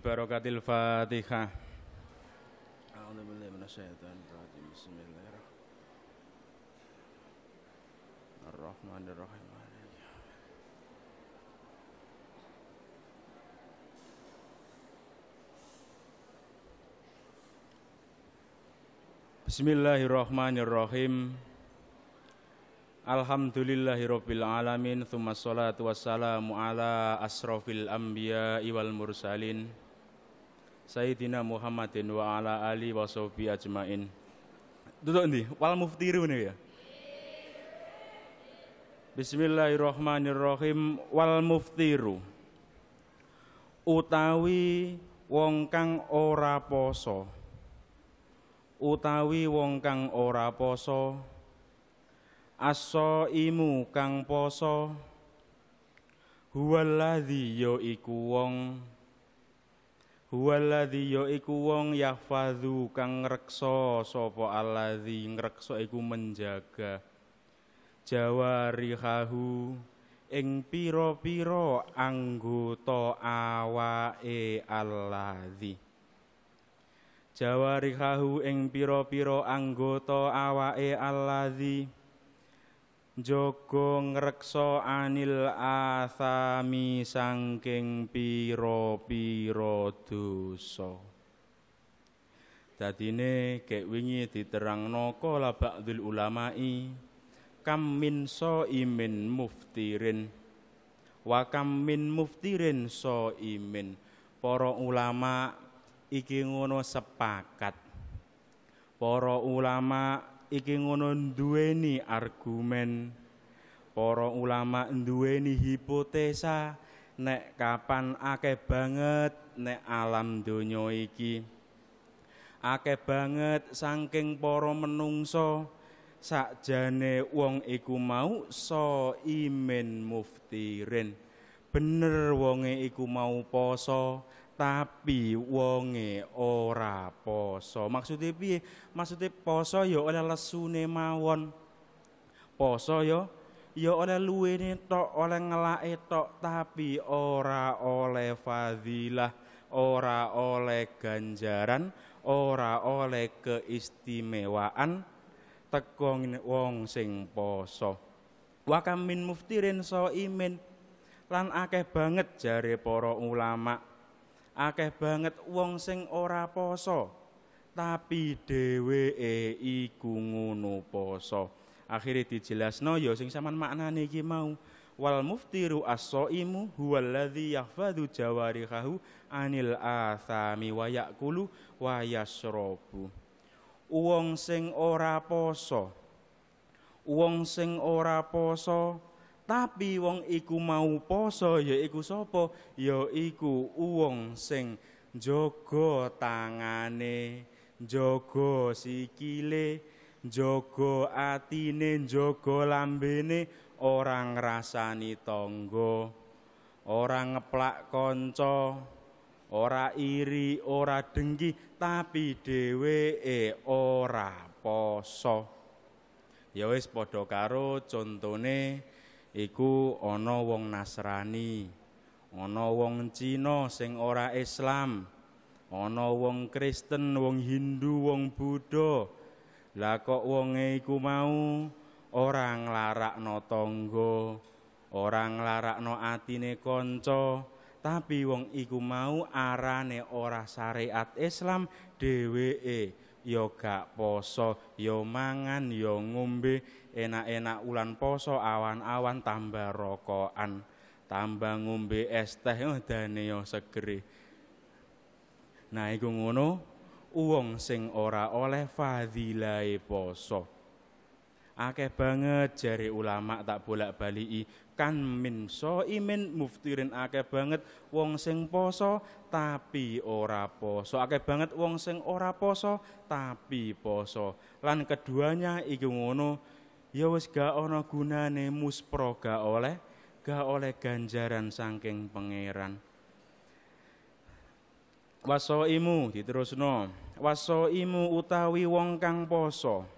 ببركة Fatihah. Bismillahirrahmanirrahim Alhamdulillahirabbil alamin, thumma shalatu wassalamu ala asrofil anbiya'i wal mursalin Sayyidina Muhammadin wa ala ali wa sofi ajmain. Duduk nih, wal muftiru nih ya. Bismillahirrahmanirrahim wal muftiru. Utawi wong kang ora poso. Utawi wong kang ora poso. Aso imu kang poso. Huwaladhi yo iku wong Waladhi ya iku wong yahfadhu kang ngreksa sapa alladhi ngreksa iku menjaga jawarihahu ing pira-pira anggota awake alladhi jawarihahu ing pira-pira anggota awake alladhi al Jogo ngrekso anil athami sangking pira-pira dosa. Dadine kek wingi diterangno kala ba'dul ulama'i kam min so imin muftirin wa kam min muftirin so imin. Para ulama iki ngono sepakat. Para ulama iki ngono duweni argumen para ulama duweni hipotesa nek kapan akeh banget nek alam donya iki akeh banget saking para menungso sakjane wong iku mau so imen muftirin bener wonge iku mau poso tapi wonge ora poso. Maksude piye? Maksude poso ya oleh lesune mawon. Poso ya ya oleh luwene tok, oleh ngelake tok, tapi ora oleh fadilah, ora oleh ganjaran, ora oleh keistimewaan teko wong sing poso. Wa kam min muftirin so imin lan akeh banget jare para ulama' akeh banget wong sing ora poso tapi dheweke iku ngono poso akhire dijelasno ya sing sampean maknane iki mau wal muftiru as-saimu huwallazi jawari jawarihahu anil athami wa yakulu wa yashrabu wong sing ora poso wong sing ora poso tapi wong iku mau poso ya iku sapa? Ya iku wong sing jaga tangane, jaga sikile, jaga atine, jaga lambene, orang ngrasani tangga, orang ngeplak kanca, ora iri, ora dengki, tapi dheweke ora poso. Ya wis padha karo contone iku ana wong Nasrani, ana wong Cina sing ora Islam, ana wong Kristen, wong Hindu, wong Buddha. Lah kok wonge iku mau ora nglarakno tangga, ora nglarakno atine kanca, tapi wong iku mau arane ora syariat Islam dheweke. Yoga gak poso, Yomangan, mangan, yo ya ngombe, enak-enak ulan poso, awan-awan tambah rokokan, tambah ngombe es teh yo oh, neo yo ya segeri. Nah iku ngono, sing ora oleh Fadilai poso akeh banget jari ulama tak bolak i kan min so imin muftirin akeh banget wong sing poso tapi ora poso akeh banget wong sing ora poso tapi poso lan keduanya iki ngono ya wis gak ana gunane muspro gak oleh gak oleh ganjaran saking pangeran waso imu diterusno waso imu utawi wong kang poso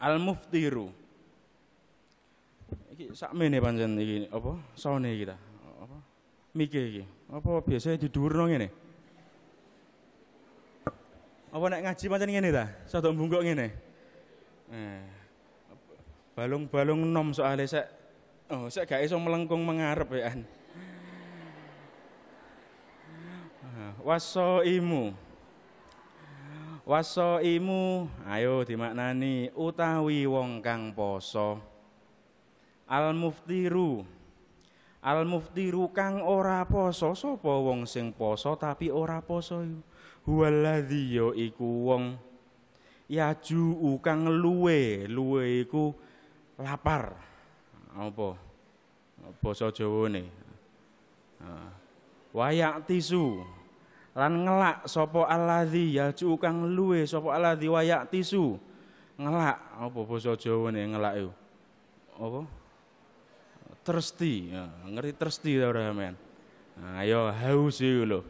al-muftiru. Iki sakmene panjen iki apa sone iki ta? Apa mike iki? Apa biasanya didurno ngene? Apa nek ngaji pancen ngene ta? sado bungkok ngene. Eh, balung-balung nom soalnya saya oh saya gak iso melengkung mengarep ya. Wasoimu. imu imu, ayo dimaknani utawi wong kang poso. Al muftiru Al muftiru kang ora poso sapa wong sing poso tapi ora poso huwaladzi ya iku wong yaju kang luwe luwe iku lapar apa basa jawane wayak tisu lan ngelak sapa alladzi yalju kang luwe sapa alladzi wayak tisu ngelak apa basa Jawa ne ngelak yo apa tersti ya, ngerti tersti ta ora men ayo nah, ya, haus yo lho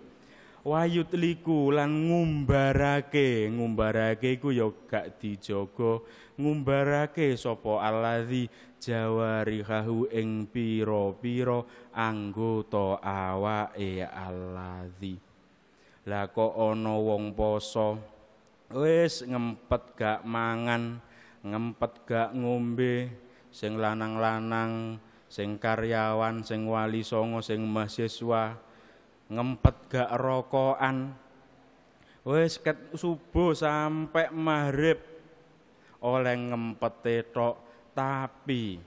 liku lan ngumbarake ngumbarake iku ya gak dijaga ngumbarake sapa alladzi jawarihahu ing pira-pira anggota awake alladzi lah kok ono wong poso wis ngempet gak mangan, ngempet gak ngombe, sing lanang-lanang, sing karyawan, sing wali songo, sing mahasiswa, ngempet gak rokokan. Wis ket subuh sampai maghrib oleh ngempet tok tapi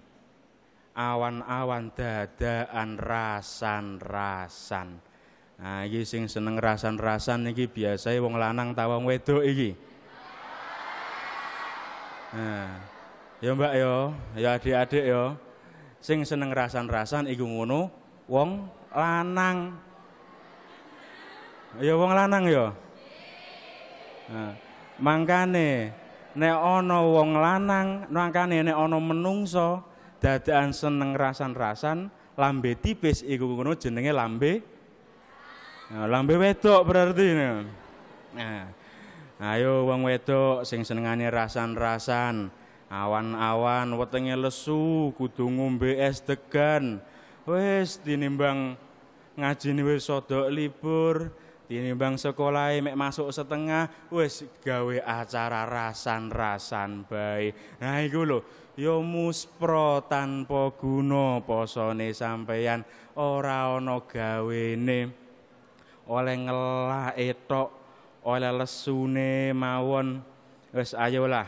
awan-awan dadaan rasan-rasan. Nah, iki sing seneng rasan-rasan iki biasanya wong lanang ta wong wedok iki. Nah, ya Mbak yo, ya adik-adik yo. Sing seneng rasan-rasan iku ngono wong lanang. Ya wong lanang yo. Nah, mangkane nek ana wong lanang, mangkane nek ana menungso dadakan seneng rasan-rasan lambe tipis iku ngono jenenge lambe Nah, lambe wedok berarti. ini. nah. Ayo wong wedok sing senengane rasan-rasan, awan-awan wetenge lesu, kudu ngombe es degan. Wis tinimbang ngaji wis sodok libur, tinimbang sekolah mek masuk setengah, wis gawe acara rasan-rasan baik. Nah iku lho, yo ya muspro tanpa guna posone sampeyan ora ana gawene oleh ngelah etok oleh lesune mawon wes ayolah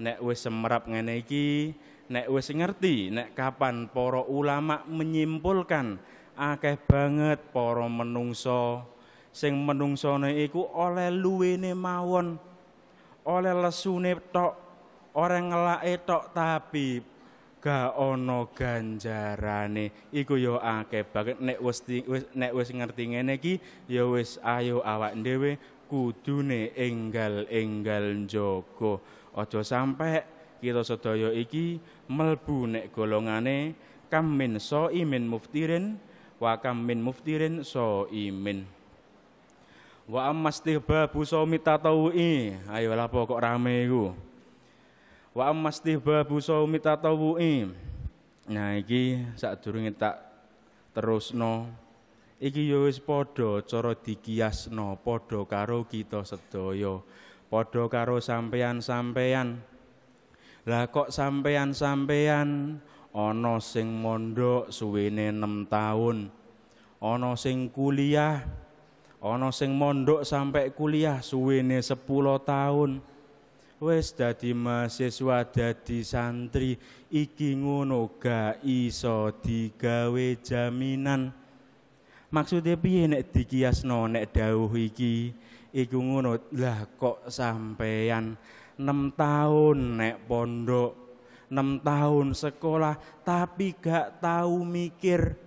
nek wes semerap ngene iki nek ngerti nek kapan para ulama menyimpulkan akeh banget para menungso sing menungsone iku oleh luwene mawon oleh lesune tok orang ngelake etok tapi ga ono ganjarane iku yo akeh nek wis nek wis ngerti ngene iki ya wis ayo awak dhewe kudune enggal-enggal jaga aja sampe kita sedaya iki melbu nek golongane kam min so imin muftirin wa kam min muftirin so imin wa amastih babu so mitatawi ayo lah pokok rame iku Wa ammastihbabu shaumi tatawwu'i. Nah iki sadurunge tak terusno iki ya wis padha cara dikiasno padha karo kita sedaya, padha karo sampean sampean, Lah kok sampean sampean, ana sing mondok suwene 6 tahun, ana sing kuliah ana sing mondok sampai kuliah suwene 10 tahun wis dadi mahasiswa dadi santri iki ngono ga iso digawe jaminan maksudnya piye nek dikiasno nek dawuh iki iku ngono lah kok sampeyan 6 tahun nek pondok 6 tahun sekolah tapi gak tahu mikir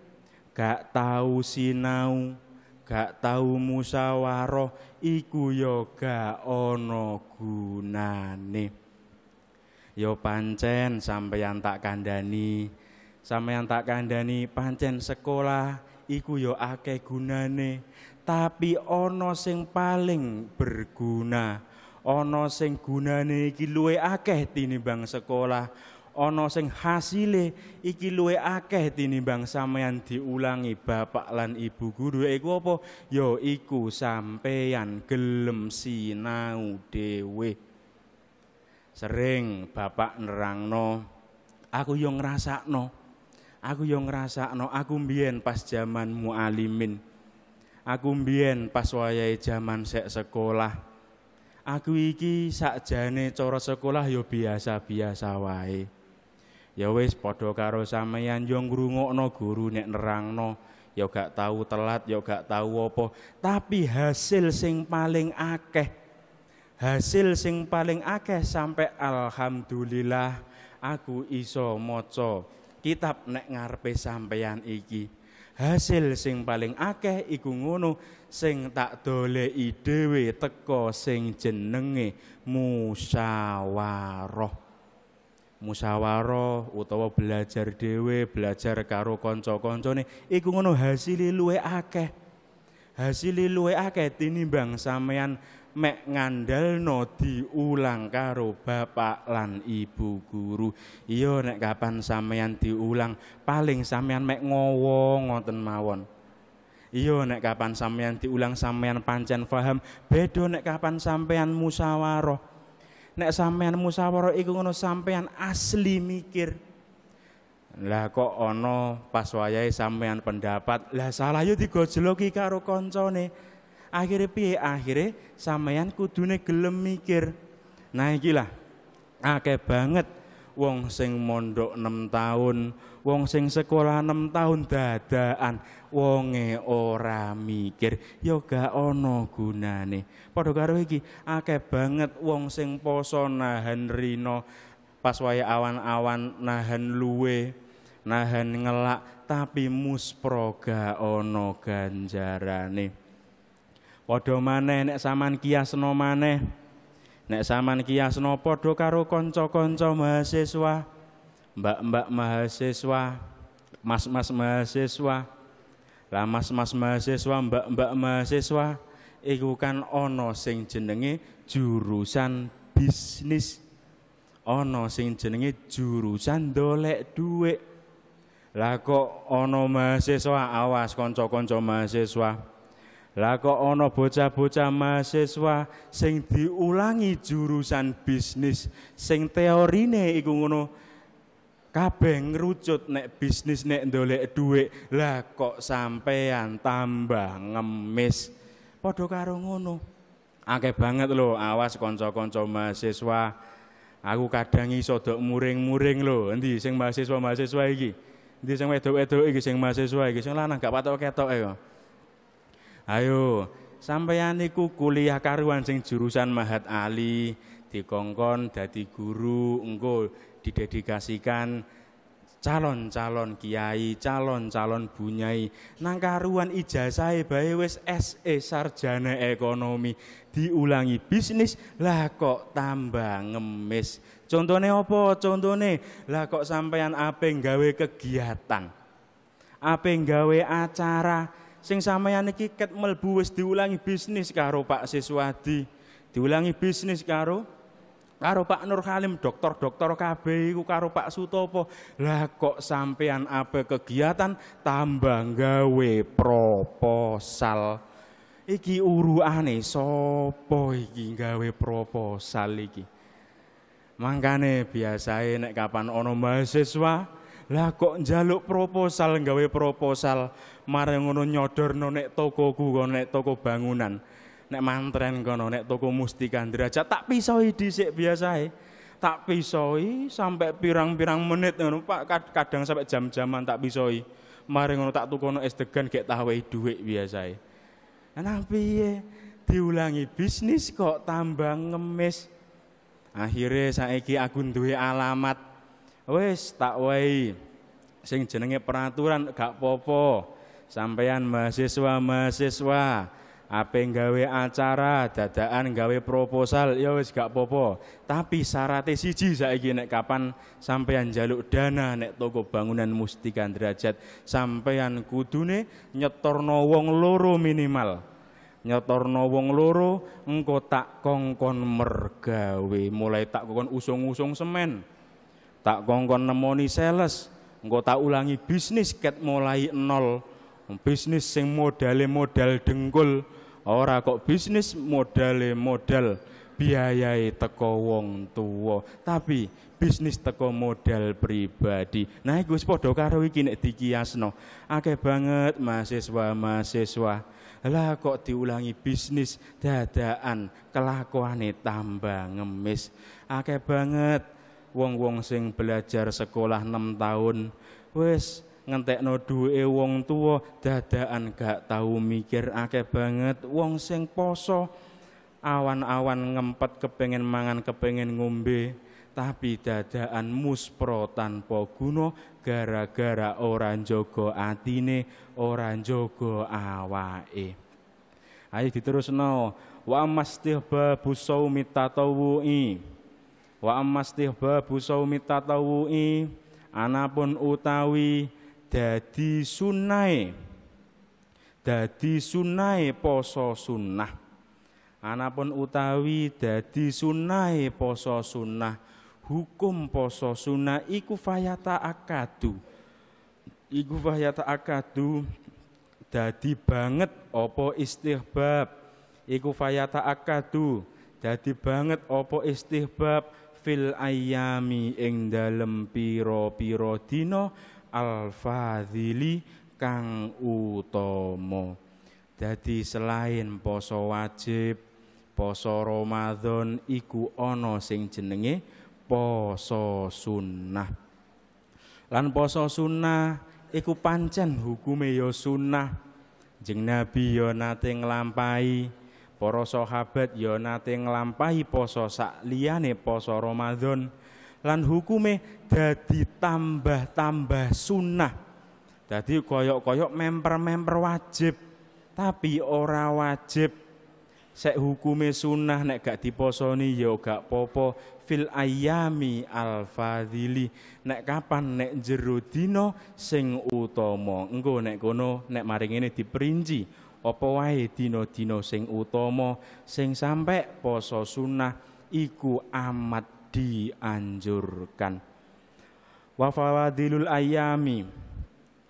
gak tahu sinau gak tahu musyawarah iku ya gak ana gunane. Ya pancen sampeyan tak kandhani, sampeyan tak kandhani pancen sekolah iku ya akeh gunane, tapi ana sing paling berguna. Ana sing gunane iki luwe akeh tinimbang sekolah ana sing hasile iki luwe akeh tinimbang sampeyan diulangi bapak lan ibu guru iku apa ya iku sampeyan gelem sinau dhewe sering bapak nerangno aku yo ngrasakno aku yo ngrasakno aku mbiyen pas jaman mualimin aku mbiyen pas wayahe jaman sek sekolah aku iki sakjane cara sekolah yo biasa-biasa wae. Ya wis padha karo sampeyan yo ngrungokno guru nek nerangno ya gak tahu telat ya gak tahu apa tapi hasil sing paling akeh hasil sing paling akeh sampai alhamdulillah aku iso maca kitab nek ngarepe sampeyan iki hasil sing paling akeh iku ngono sing tak dole dhewe teko sing jenenge musyawarah musyawarah utawa belajar dhewe, belajar karo kanca-kancane, iku ngono hasilé luwe akeh. Hasilé luwih akeh tinimbang sampean mek ngandalno diulang karo bapak lan ibu guru. Iya nek kapan sampean diulang, paling sampean mek ngowo ngoten mawon. Iya nek kapan sampean diulang sampean pancen paham, beda nek kapan sampean musyawarah nek sampean musyawarah iku ngono sampean asli mikir. Lah kok ono pas wayahe sampean pendapat, lah salah yo digojloki karo koncone, akhirnya piye? Akhire sampean kudune gelem mikir. Nah iki akeh banget wong sing mondok 6 tahun Wong sing sekolah 6 tahun dadaan, wonge ora mikir, ya gak ana gunane. Padha karo iki, akeh banget wong sing poso nahan rino pas waya awan-awan nahan luwe, nahan ngelak tapi musproga ono ganjarane. Padha maneh nek saman kiasno maneh. Nek saman kiasno padha karo kanca-kanca mahasiswa mbak-mbak mahasiswa, mas-mas mahasiswa, lah mas-mas mahasiswa, mbak-mbak mahasiswa, iku kan ono sing jenenge jurusan bisnis, ono sing jenenge jurusan dolek duit. Lah kok ono mahasiswa awas konco-konco mahasiswa. Lah kok ono bocah-bocah mahasiswa sing diulangi jurusan bisnis, sing teorine iku ngono, kabeh rujut nek bisnis nek ndolek dhuwit lah kok sampean tambah ngemis padha karo ngono akeh banget lho awas kanca-kanca mahasiswa aku kadang iso dok muring-muring lho endi sing mahasiswa-mahasiswa iki endi sing wedok-wedok iki sing mahasiswa iki sing lanang gak patok ketok ya ayo sampeyan niku kuliah karuan sing jurusan Mahat Ali dikongkon dadi guru engko didedikasikan calon-calon kiai, calon-calon bunyai, nang karuan ijazah e bae wis SE sarjana ekonomi, diulangi bisnis, lah kok tambah ngemis. Contohnya apa? contohnya lah kok sampean yang gawe kegiatan. yang gawe acara sing sampean iki ket melbu wis diulangi bisnis karo Pak Siswadi, diulangi bisnis karo Karo Pak Nur Halim dokter-dokter kabeh iku karo Pak Sutopo. Lah kok sampean apa kegiatan tambah gawe proposal. Iki uruane sapa iki gawe proposal iki? Mangkane biasa nek kapan ana mahasiswa, lah kok njaluk proposal gawe proposal, mare ngono nyodorno nek tokoku nek toko bangunan nek mantren kono nek toko mustika derajat tak pisoi dhisik biasae tak pisoi sampai pirang-pirang menit ngono Pak kadang sampai jam-jaman tak pisoi mari ngono tak tukono es degan gek tawe dhuwit biasae ana piye diulangi bisnis kok tambah ngemis akhirnya saiki aku duwe alamat wis tak wehi sing jenenge peraturan gak popo sampean mahasiswa mahasiswa Ape gawe acara, dadaan gawe proposal, ya wis gak popo. Tapi syaratnya siji saiki nek kapan sampean jaluk dana nek toko bangunan mustikan Derajat, sampean kudune nyetorno wong loro minimal. Nyetorno wong loro engko tak kongkon mergawe, mulai tak kongkon usung-usung semen. Tak kongkon nemoni sales, engko tak ulangi bisnis ket mulai nol bisnis sing modale modal dengkul ora kok bisnis modale modal biayai teko wong tua tapi bisnis teko modal pribadi nah iku wis padha karo iki nek dikiasno akeh banget mahasiswa mahasiswa lah kok diulangi bisnis dadaan kelakuane tambah ngemis akeh banget wong-wong sing belajar sekolah 6 tahun wis ngentekno duwe wong tua dadaan gak tahu mikir akeh banget wong sing poso awan-awan ngempet kepengen mangan kepengen ngombe tapi dadaan muspro tanpa guna gara-gara orang jogo atine orang jogo awake ayo diterusno wa mastihbabu saumi tatawu'i wa mastihbabu saumi ana anapun utawi dadi sunai dadi sunai poso sunnah anapun utawi dadi sunai poso sunnah hukum poso sunnah iku fayata akadu iku fayata akadu dadi banget opo istihbab iku fayata akadu dadi banget opo istihbab fil ayami ing dalem piro-piro al-fadhili kang utama. Dadi selain poso wajib, poso Ramadan iku ana sing jenenge poso sunnah. Lan poso sunnah iku pancen hukume ya sunnah. Jeng Nabi ya nate nglampahi, para sahabat ya nate nglampahi poso sak liyane poso Ramadan lan hukume dadi tambah-tambah sunnah. Dadi koyok-koyok memper-memper wajib, tapi ora wajib. Sek hukume sunnah nek gak diposoni ya gak popo fil ayami al fadili nek kapan nek jero dina sing utama engko nek kono nek mari ngene diperinci apa wae dina-dina sing utama sing sampe poso sunnah iku amat dianjurkan. Wa fawadilul ayami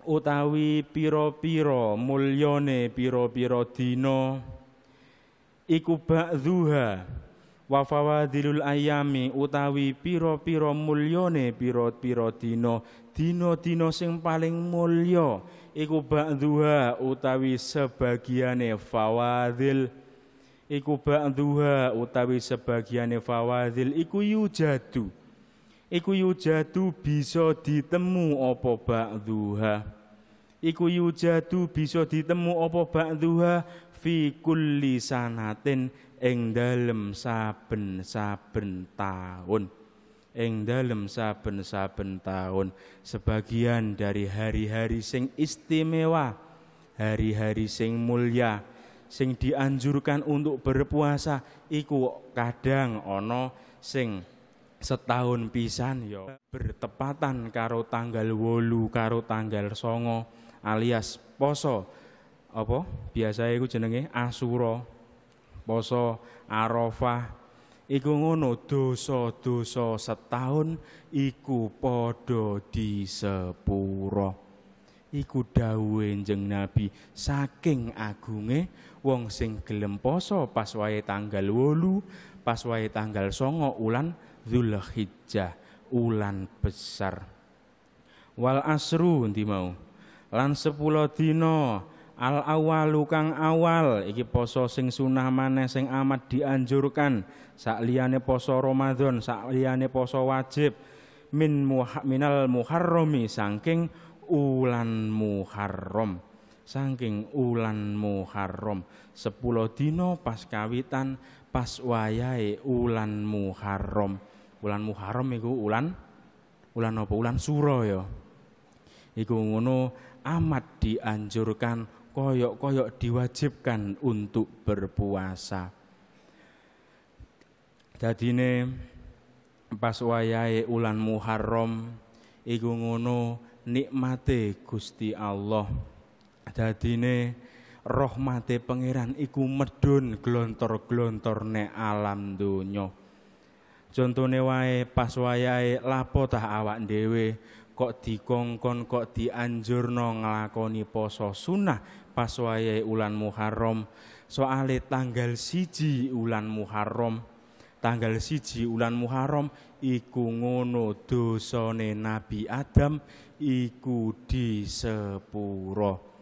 utawi piro-piro mulyone piro-piro dino iku duha wa fawadilul ayami utawi piro-piro mulyone piro-piro dino dino-dino sing paling mulya iku duha utawi sebagiane fawadil iku ba'dhuha utawi sebagiane fawadhil iku yujadu iku yujadu bisa ditemu apa ba'dhuha iku yujadu bisa ditemu apa ba'dhuha fi kulli sanatin ing dalem saben-saben taun ing dalem saben-saben taun sebagian dari hari-hari sing istimewa hari-hari sing mulia sing dianjurkan untuk berpuasa iku kadang ono sing setahun pisan ya bertepatan karo tanggal wolu karo tanggal songo alias poso apa biasa iku jenenge asuro poso arafah iku ngono doso doso setahun iku padha sepuro iku dawuhe jeng Nabi saking agunge wong sing gelem poso pas wae tanggal 8 pas wae tanggal 9 ulan Zulhijjah ulan besar wal asru ndi mau lan 10 dina al awalu kang awal iki poso sing sunah maneh sing amat dianjurkan sakliyane poso Ramadan sakliyane poso wajib min muha, minal muharrami saking ulan Muharram saking ulan Muharram 10 dino pas kawitan pas wayahe ulan Muharram ulan Muharram iku ulan ulan apa ulan suro ya iku ngono amat dianjurkan koyok-koyok diwajibkan untuk berpuasa jadi dadine pas wayahe ulan Muharram iku ngono nikmate Gusti Allah dadine rahmate pangeran iku medun glontor-glontor ne alam donya contone wae pas wayahe lapo tah awak dhewe kok dikongkon kok dianjurno nglakoni poso sunah pas wayahe ulan Muharram soale tanggal siji ulan Muharram tanggal siji ulan Muharram iku ngono dosane Nabi Adam iku di sepuro.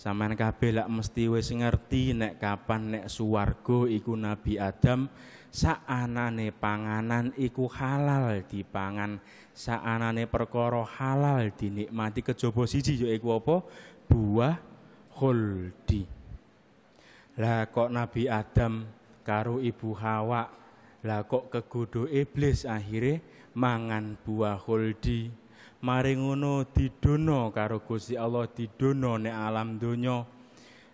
saman kabeh lak mesti wis ngerti nek kapan nek suwargo iku Nabi Adam saanane panganan iku halal dipangan, saanane perkara halal dinikmati kejaba siji yaiku apa? Buah khuldi. Lah kok Nabi Adam karo Ibu Hawa lah kok kegodho iblis akhirnya mangan buah khuldi mari ngono didono karo Gusti Allah didono nek alam donya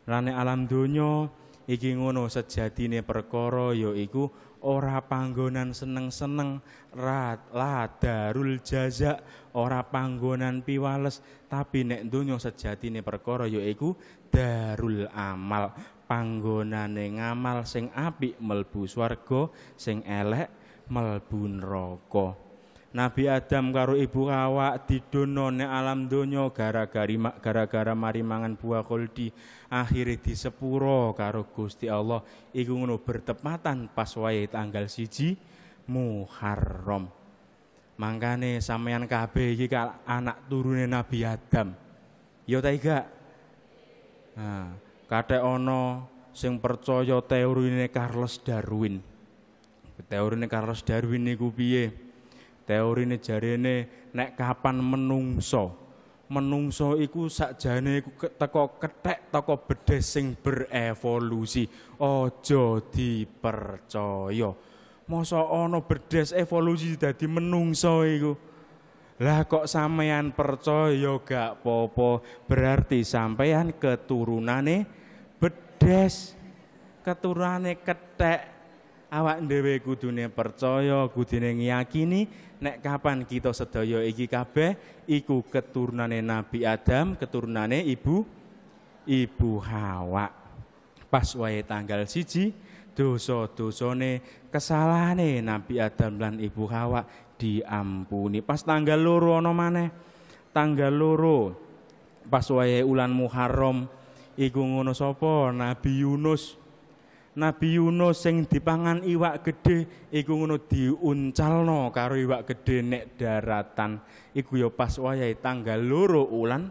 rane alam donya iki ngono sejatine perkara ya iku ora panggonan seneng-seneng rat darul jaza ora panggonan piwales tapi nek donya sejatine perkara ya iku darul amal panggonane ngamal sing apik melbu swarga sing elek melbu neraka Nabi Adam karo ibu Hawa ne alam donya gara-gara gara-gara mari mangan buah koldi akhire disepuro karo Gusti Allah iku ngono bertepatan pas wae tanggal siji Muharram. Mangkane sampean kabeh iki anak turune Nabi Adam. Ya ta gak? Nah, kathek ana sing percaya teorine Charles Darwin. Teorine Charles Darwin niku piye? Teorine jarene nek kapan menungso. Menungso iku sakjane iku teko kethek teko bedes sing berevolusi. Ojo dipercaya. Masa ana bedes evolusi dadi menungso iku? Lah kok sampean percaya gak popo berarti keturunan keturunane bedes keturunane ketek awak dhewe kudune percaya, kudune ngiyakini nek kapan kita sedaya iki kabeh iku keturunane Nabi Adam, keturunane ibu ibu Hawa. Pas wae tanggal siji dosa-dosane kesalahane Nabi Adam lan ibu Hawa diampuni. Pas tanggal loro ana maneh. Tanggal loro pas wae ulan Muharram iku ngono sapa Nabi Yunus Nabi Yunus sing dipangan iwak gedhe iku ngono diuncalno karo iwak gedhe nek daratan. Iku ya pas wayahe tanggal loro ulan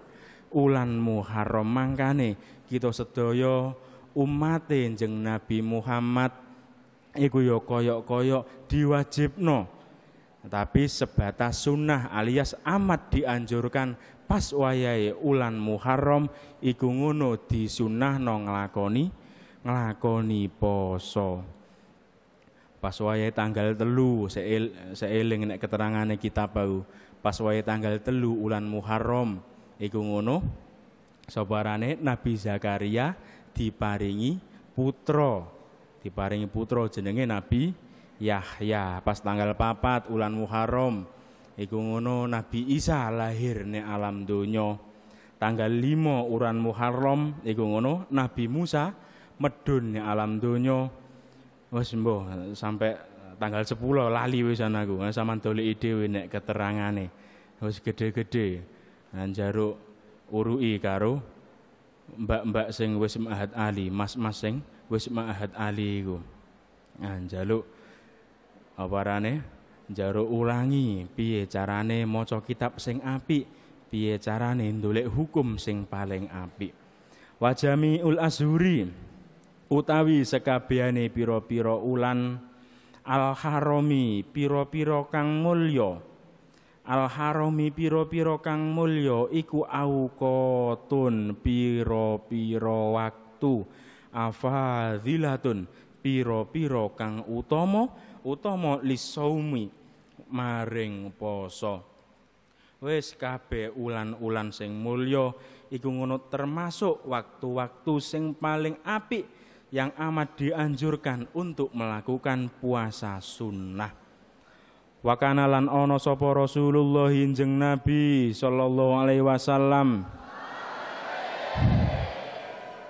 ulan Muharram mangkane kita sedaya umate jeng Nabi Muhammad iku ya koyok-koyok diwajibno. Tapi sebatas sunnah alias amat dianjurkan pas wayahe ulan Muharram iku ngono disunnahno nglakoni nglakoni poso. Pas wayahe tanggal telu seeling nek keterangane kita bau. Pas wayahe tanggal telu ulan Muharram iku ngono sabarane Nabi Zakaria diparingi putra. Diparingi putra jenenge Nabi Yahya. Pas tanggal papat ulan Muharram iku ngono Nabi Isa lahir ne alam donya. Tanggal 5 uran Muharram iku ngono Nabi Musa Medun medunnya alam dunyo, wes mbuh sampai tanggal 10 lali wisan aku nah, sama doleki dhewe nek keterangane wis gede-gede nah, njaruk urui karo mbak-mbak sing wis ma'had ali mas-mas sing wis ma'had ali iku nah njaluk apa ulangi piye carane maca kitab sing apik piye carane ndolek hukum sing paling apik ul azhuri utawi sekabehane pira-pira ulan al-harami pira-pira kang mulya al-harami pira-pira kang mulya iku auqatun pira-pira waktu afadhilatun pira-pira kang utama utama lisaumi maring poso wis kabeh ulan-ulan sing mulya iku ngono termasuk waktu-waktu sing paling apik yang amat dianjurkan untuk melakukan puasa sunnah. Wa kana lan ana sapa Rasulullah Injeng Nabi sallallahu alaihi wasallam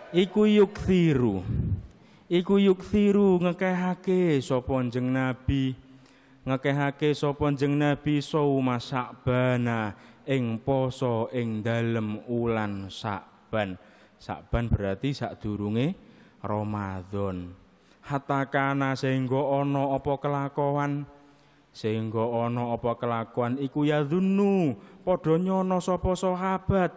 iku yukthiru iku yukthiru ngekehake sapa Injeng Nabi ngekehake sapa Injeng Nabi masak sakbana ing poso ing dalem ulan Sakban Sakban berarti sadurunge Ramadan. hatakana sehingga ana apa kelakuan sehingga ana apa kelakuan iku ya dzunnu padha nyono sapa sahabat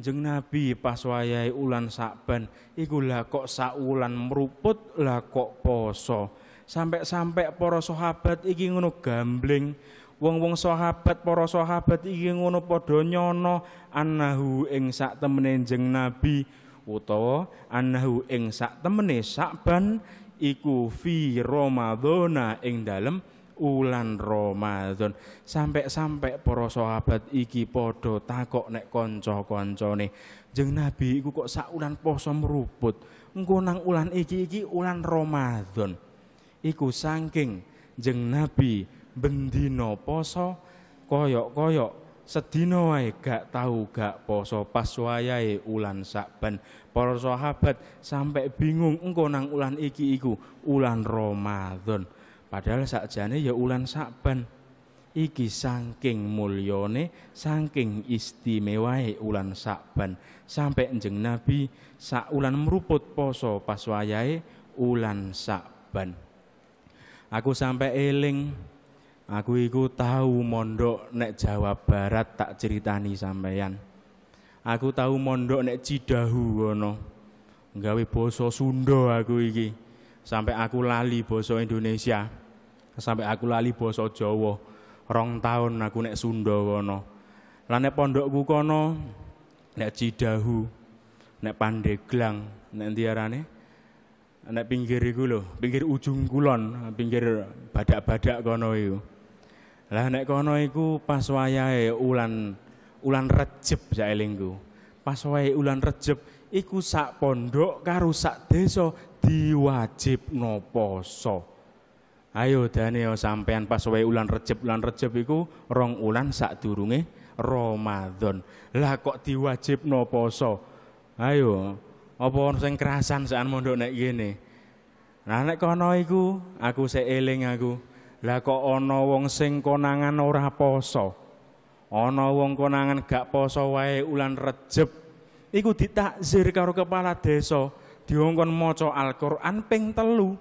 jeng Nabi pas wayahe ulan Sakban iku lah kok sakulan meruput lah kok poso sampai-sampai para sahabat iki ngono gambling wong-wong sahabat para sahabat iki ngono padha nyono annahu ing sak temene jeng Nabi utawa annahu ing sak temene sakban iku fi Ramadhana ing dalem ulan Ramadan sampai-sampai para sahabat iki padha takok nek kanca-kancane jeng nabi iku kok sak ulan poso meruput engko nang ulan iki iki ulan Ramadan iku saking jeng nabi bendina poso koyok-koyok sedina wae gak tahu gak poso pas wayahe ulan Sakban. Para sahabat sampai bingung engko nang ulan iki iku ulan Ramadan. Padahal sakjane ya ulan Sakban. Iki saking mulyone saking istimewae ulan Sakban. Sampai njeng Nabi sak ulan meruput poso pas wayahe ulan Sakban. Aku sampai eling Aku iku tahu mondok nek Jawa Barat tak ceritani sampeyan. Aku tahu mondok nek Cidahu ngono. Gawe basa Sunda aku iki. Sampai aku lali basa Indonesia. Sampai aku lali basa Jawa. Rong tahun aku nek Sunda ngono. Lah nek pondokku kono nek Cidahu, nek Pandeglang, nek diarane nek pinggir iku lho, pinggir ujung kulon, pinggir badak-badak kono iku. Lah nek kono iku pas wayahe ulan ulan Rejeb saelingku. Pas wayahe ulan Rejeb iku sak pondok karo sak desa diwajibno poso. Ayo daniel, sampean pas wayahe ulan Rejeb, ulan Rejeb iku rong ulan sak sadurunge Ramadan. Lah kok diwajibno poso? Ayo, apa ono sing kerasan sakan mondok nek ngene? Nah nek kono iku aku seeling aku. Lah kok ana wong sing konangan ora poso. Ana wong konangan gak poso wae ulan Rejeb. Iku ditakzir karo kepala desa, diongkon maca Al-Qur'an ping telu.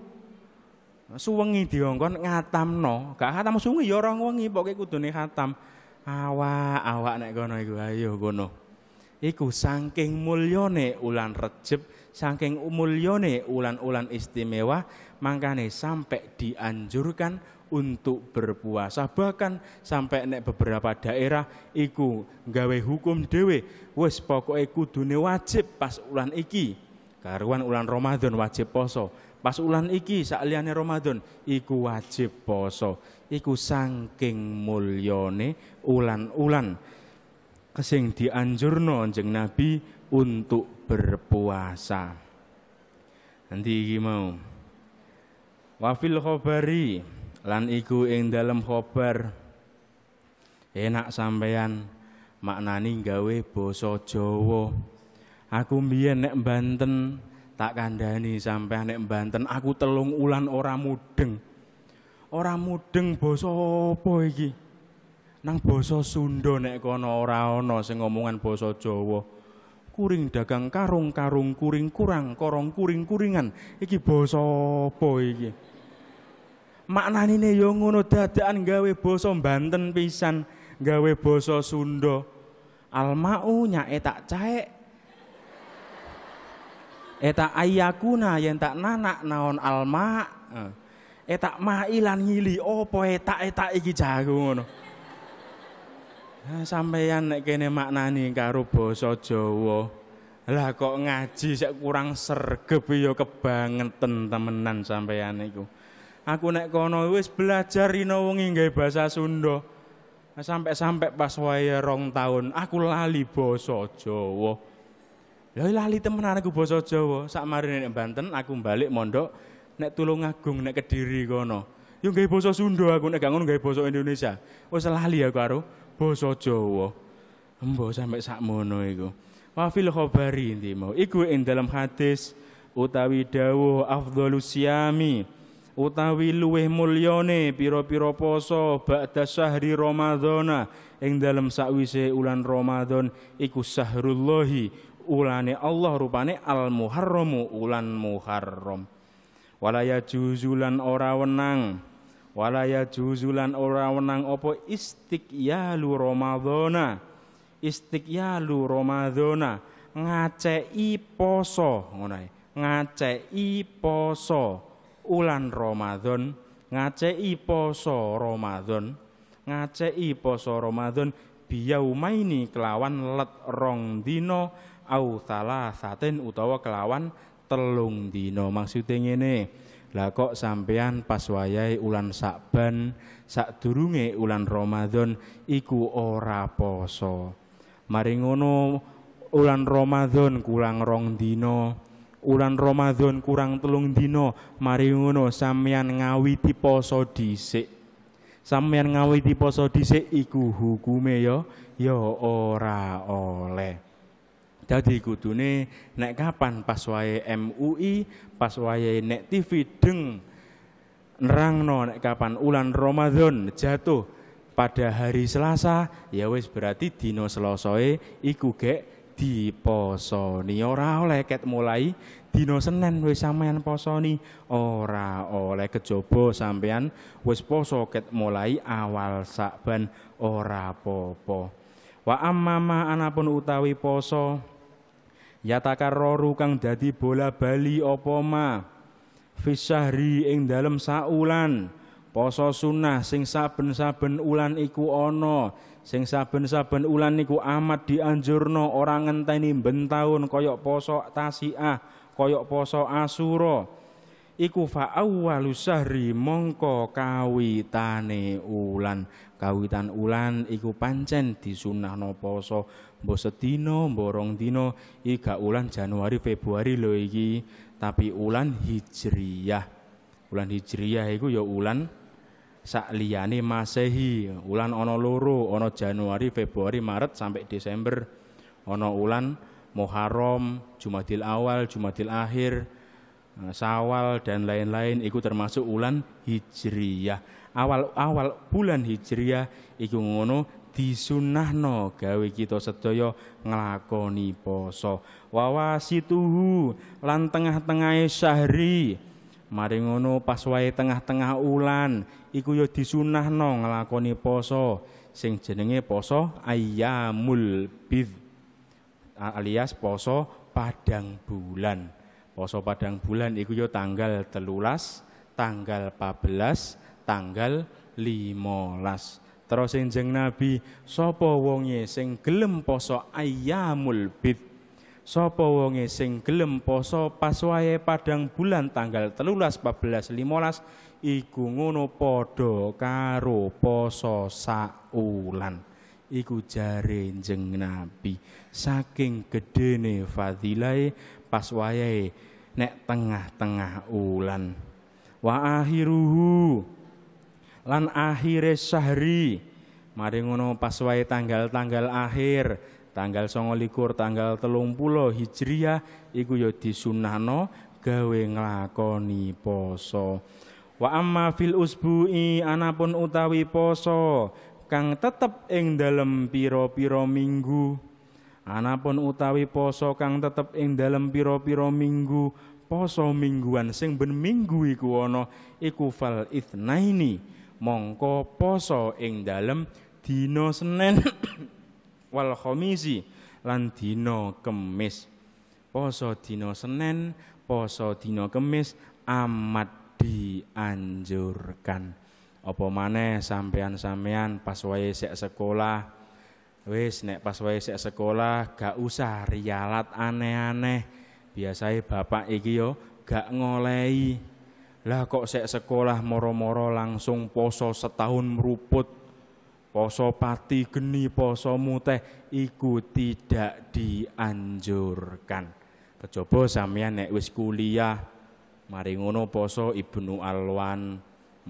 Suwengi diongkon ngatamno, gak khatam sungi ya ora wengi pokoke kudune khatam. Awak, awak nek kono iku ayo kono. Iku saking mulyane ulan Rejeb, saking mulyane ulan-ulan istimewa, mangkane sampai dianjurkan untuk berpuasa bahkan sampai nek beberapa daerah iku gawe hukum dhewe wis pokoke kudune wajib pas ulan iki karuan ulan Ramadan wajib poso pas ulan iki sakliyane Ramadan iku wajib poso iku saking mulyone ulan-ulan kesing dianjurno jeng Nabi untuk berpuasa nanti iki mau wafil khobari lan iku ing dalam khobar enak sampeyan maknani gawe basa Jawa aku mbiyen nek Banten tak kandhani sampeyan nek Banten aku telung ulan ora mudeng ora mudeng basa apa iki nang basa Sunda nek kono ora ana sing ngomongan basa Jawa kuring dagang karung karung kuring kurang korong kuring kuringan iki basa apa iki maknane yo ya ngono dadakan gawe basa Banten pisan, gawe basa Sunda. Almau nyake tak caek. Eta eh, ayakuna yen tak nanak naon alma. Eta eh, mailan ngili opo eta eta iki jago ngono. Nah, sampeyan nek kene maknani karo basa Jawa. Lah kok ngaji sek kurang sergep ya kebangeten temenan sampeyan iku. Aku nek kono wis belajar rino wengi e nggawe basa Sunda. Nah, Sampai-sampai pas waya rong tahun aku lali basa Jawa. Lha lali temenan aku basa Jawa. Sakmarine nek Banten aku balik mondok nek Tulungagung nek Kediri kono. Yo nggawe basa Sunda aku nek gak ngono nggawe basa Indonesia. Wis lali aku karo basa Jawa. Embo sampai sakmono iku. Wa maafil khabari inti mau. Iku ing dalam hadis utawi dawuh afdhalus utawi luweh mulyane pira-pira poso ba'da syahri ramadhana ing dalem sakwise ulan Ramadan iku sahrullahi ulane Allah rupane al muharramu ulan muharram walaya juzulan ora wenang walaya juzulan ora wenang apa istiqyalu ramadhana istiqyalu ramadhana ngacei poso ngono ngacei poso ulan Ramadan ngacei poso Ramadan ngacei poso Ramadan biyaumaini kelawan let rong dina au satin utawa kelawan telung dina maksude ngene lah kok sampean pas wayahe ulan Sakban sadurunge ulan Ramadan iku ora poso mari ngono ulan Ramadan kurang rong dina Ulan Ramadan kurang telung dino mari ngono ngawi ngawiti poso dhisik. ngawi ngawiti poso dhisik iku hukume ya ya ora oleh. Dadi kudune nek kapan pas wae MUI, pas wae nek TV deng nerangno nek kapan ulan Ramadan jatuh pada hari Selasa ya wis berarti dino Selasae iku gek diposoni ora oleh ket mulai dina Senin wis sampean posoni ora oleh kejobo sampean wis poso ket mulai awal sakban ora popo wa amma anapun utawi poso yatakarroru kang dadi bola bali opoma ma fisahri ing dalem saulan poso sunnah sing saben-saben ulan iku ana sing saben-saben ulan niku amat dianjurno orang ngenteni ben koyok kaya poso tasiah, koyok poso asuro Iku fa awwalu mongko kawitane ulan. Kawitan ulan iku pancen disunahno poso mbok sedina, mbok rong dina, ulan Januari Februari lho iki, tapi ulan Hijriyah. Ulan Hijriyah iku ya ulan sakliyane Masehi. Ulan ana loro, ana Januari, Februari, Maret sampai Desember. Ana Ulan Muharram, Jumadil Awal, Jumadil Akhir, eh, Sawal dan lain-lain iku termasuk Ulan Hijriyah. Awal-awal bulan Hijriyah iku ngono disunahno gawe kita sedaya nglakoni poso. Wawasituhu lan tengah-tengahe syahri Mari ngono pas wae tengah-tengah ulan iku ya disunahno nglakoni poso sing jenenge poso ayyamul bid alias poso padang bulan. Poso padang bulan iku ya tanggal telulas, tanggal 14, tanggal 15. Terus jeneng Nabi sapa wonge sing gelem poso ayyamul bid Sopo wonge sing gelem poso pas wae padang bulan tanggal telulas 14 15 iku ngono padha karo poso saulan. Iku jare jeng Nabi saking gedene fadilae pas wae nek tengah-tengah ulan. Wa akhiruhu lan akhire sahri. Mari ngono pas wae tanggal-tanggal akhir. Tanggal songolikur tanggal telung puluh Hijriah iku ya disunahno gawe nglakoni poso. Wa amma fil usbu'i anapun utawi poso kang tetep ing dalem pira-pira minggu. Anapun utawi poso kang tetep ing dalem pira-pira minggu poso mingguan sing ben minggu iku ana iku fal itsnaini mongko poso ing dalem dina Senin wal khomisi lan dina kemis poso dino senen poso dino kemis amat dianjurkan apa maneh sampean-sampean pas wae sek sekolah wis nek pas wae sek sekolah gak usah rialat aneh-aneh biasanya bapak iki yo gak ngolehi lah kok sek sekolah moro-moro langsung poso setahun meruput Poso pati geni, poso muteh iku tidak dianjurkan. Kejaba sampeyan nek wis kuliah mari ngono poso Ibnu Alwan,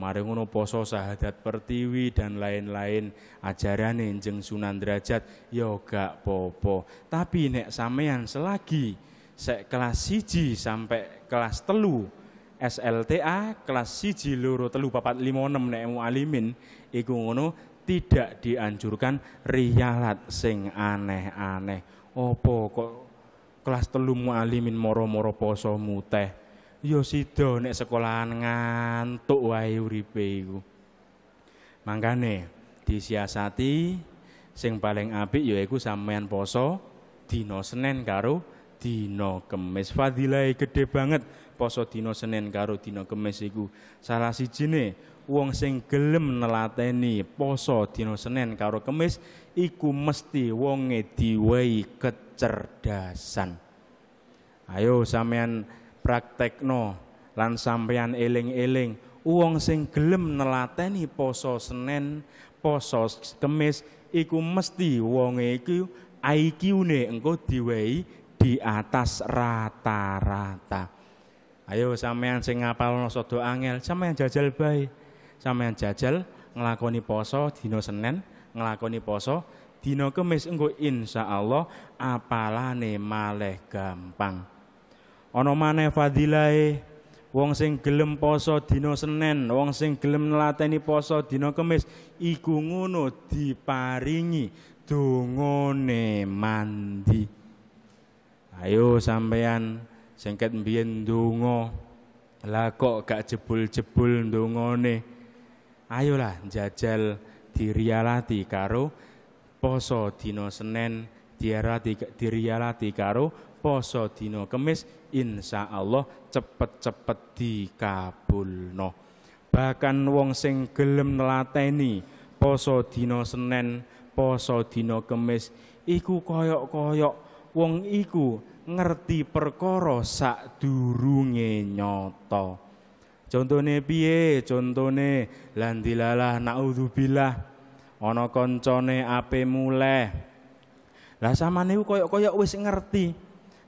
mari ngono poso Sahadat Pertiwi dan lain-lain ajaran Njeng Sunan Derajat ya gak popo. Tapi nek sampeyan selagi sek kelas siji sampai kelas telu SLTA kelas siji loro telu papat lima enam nek mu alimin iku ngono tidak dianjurkan riyalat sing aneh-aneh. Opo kok kelas telu mualimin moro-moro poso muteh. Yo ya sida nek sekolahan ngantuk wae uripe iku. Mangkane disiasati sing paling apik yaiku sampean poso dino Senin karo dino Kamis. Fadilai gede banget poso dino Senin karo dino Kamis iku. Salah sijine wong sing gelem nelateni poso dino Senin karo Kemis iku mesti wonge diwehi kecerdasan. Ayo sampean praktekno lan sampean eling-eling wong sing gelem nelateni poso Senin, poso Kemis iku mesti wonge iku IQ-ne engko diwehi di atas rata-rata. Ayo sampean sing ngapalno sada angel, sampean jajal baik sampean jajal nglakoni poso dino Senin, nglakoni poso dina Kamis engko insyaallah apalane maleh gampang. Ana maneh fadilae wong sing gelem poso dino Senin, wong sing gelem nlateni poso dino Kamis iku ngono diparingi ne mandi. Ayo sampean sengket mbiyen donga. Lah kok gak jebul-jebul ndongone. -jebul ayolah jajal dirialati karo poso dino Senin diarati dirialati karo poso dino Kemis insya Allah cepet-cepet dikabulno bahkan wong sing gelem nelateni poso dino senen poso dino Kemis iku koyok-koyok wong iku ngerti perkara sadurunge nyata Contone piye? Contone landilalah naudzubillah ana koncone ape muleh. Lah samane koyok-koyok wis ngerti.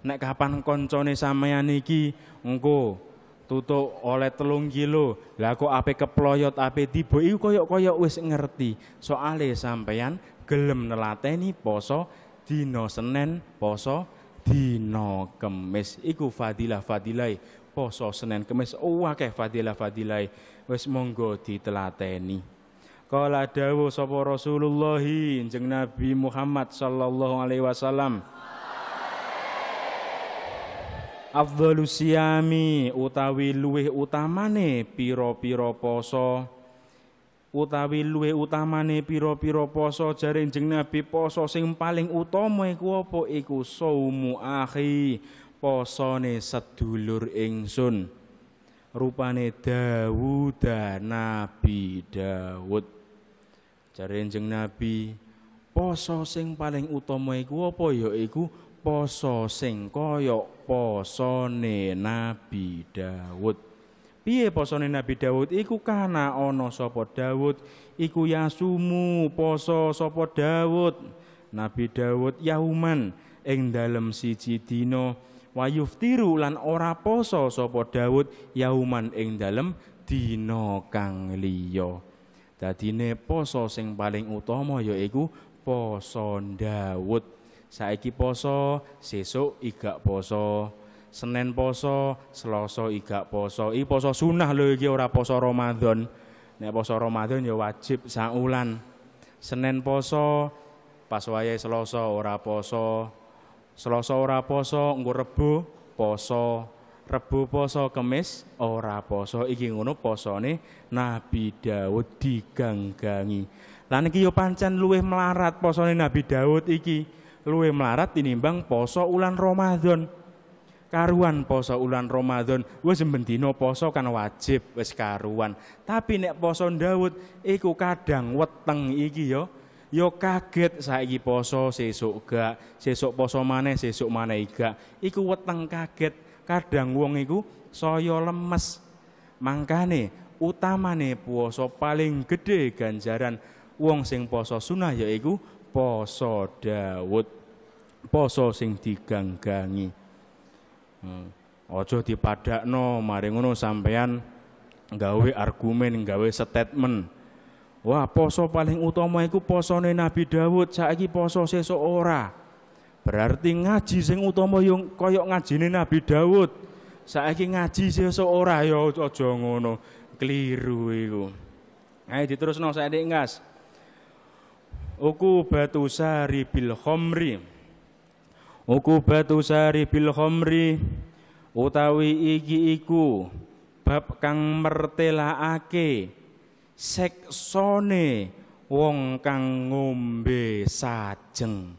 Nek kapan koncone sampean iki engko tutuk oleh telung kilo lah kok ape keployot ape tiba iku koyok-koyok wis ngerti soale sampean gelem nelateni poso dina senen poso dina kemes, iku fadilah fadilai poso Senin Kemis oh akeh fadilah-fadilah wis monggo ditelateni kala dawuh sapa Rasulullah jeng Nabi Muhammad sallallahu alaihi wasallam Afdhalu siyami utawi luwih utamane pira-pira poso utawi luwih utamane pira-pira poso jaring jeng Nabi poso sing paling utama iku apa iku saumu akhi posone sedulur ingsun rupane Dawud Nabi Dawud jeng Nabi poso sing paling utama iku apa ya iku poso sing kaya posone Nabi Dawud piye posone Nabi Dawud iku kana ana sapa Dawud iku yasumu poso sapa Dawud Nabi Dawud yauman ing dalem siji dina wa tiru lan ora poso sapa Daud yauman ing dalem dina kang liya dadine poso sing paling utama yaiku poso Daud saiki poso sesuk igak poso Senin poso Selasa igak poso I poso sunah lho iki ora poso Ramadan nek poso Ramadan ya wajib saulan Senin poso pas wayahe Selasa ora poso Selasa ora poso, engko Rebo poso. Rebo poso Kemis ora poso. Iki ngono posone Nabi Daud diganggangi. Lan iki yo pancen luwih melarat posone Nabi Daud iki. Luwih melarat tinimbang poso ulan Ramadan. karuan poso ulan Ramadan wis nopo poso kan wajib wis karuan tapi nek poso Daud iku kadang weteng iki ya yo kaget saiki poso sesuk gak, sesuk poso maneh sesuk maneh gak. Iku weteng kaget. Kadang wong iku saya lemes. Mangkane utamane puasa paling gede ganjaran wong sing poso sunah yaiku poso Dawud Poso sing diganggangi. Hmm. Ojo dipadakno, mari ngono sampean gawe argumen, gawe statement. Wah, poso paling utama iku posone Nabi Dawud, saiki poso sesuk ora. Berarti ngaji sing utama yo kaya ngajine Nabi Dawud. Saiki ngaji sesuk ora ya aja ngono. Keliru iku. Ayo diterusno saiki ngas. Uku batu sari bil khomri Uku batu sari bil khomri Utawi iki iku Bab kang mertelaake seksone wong kang ngombe sajeng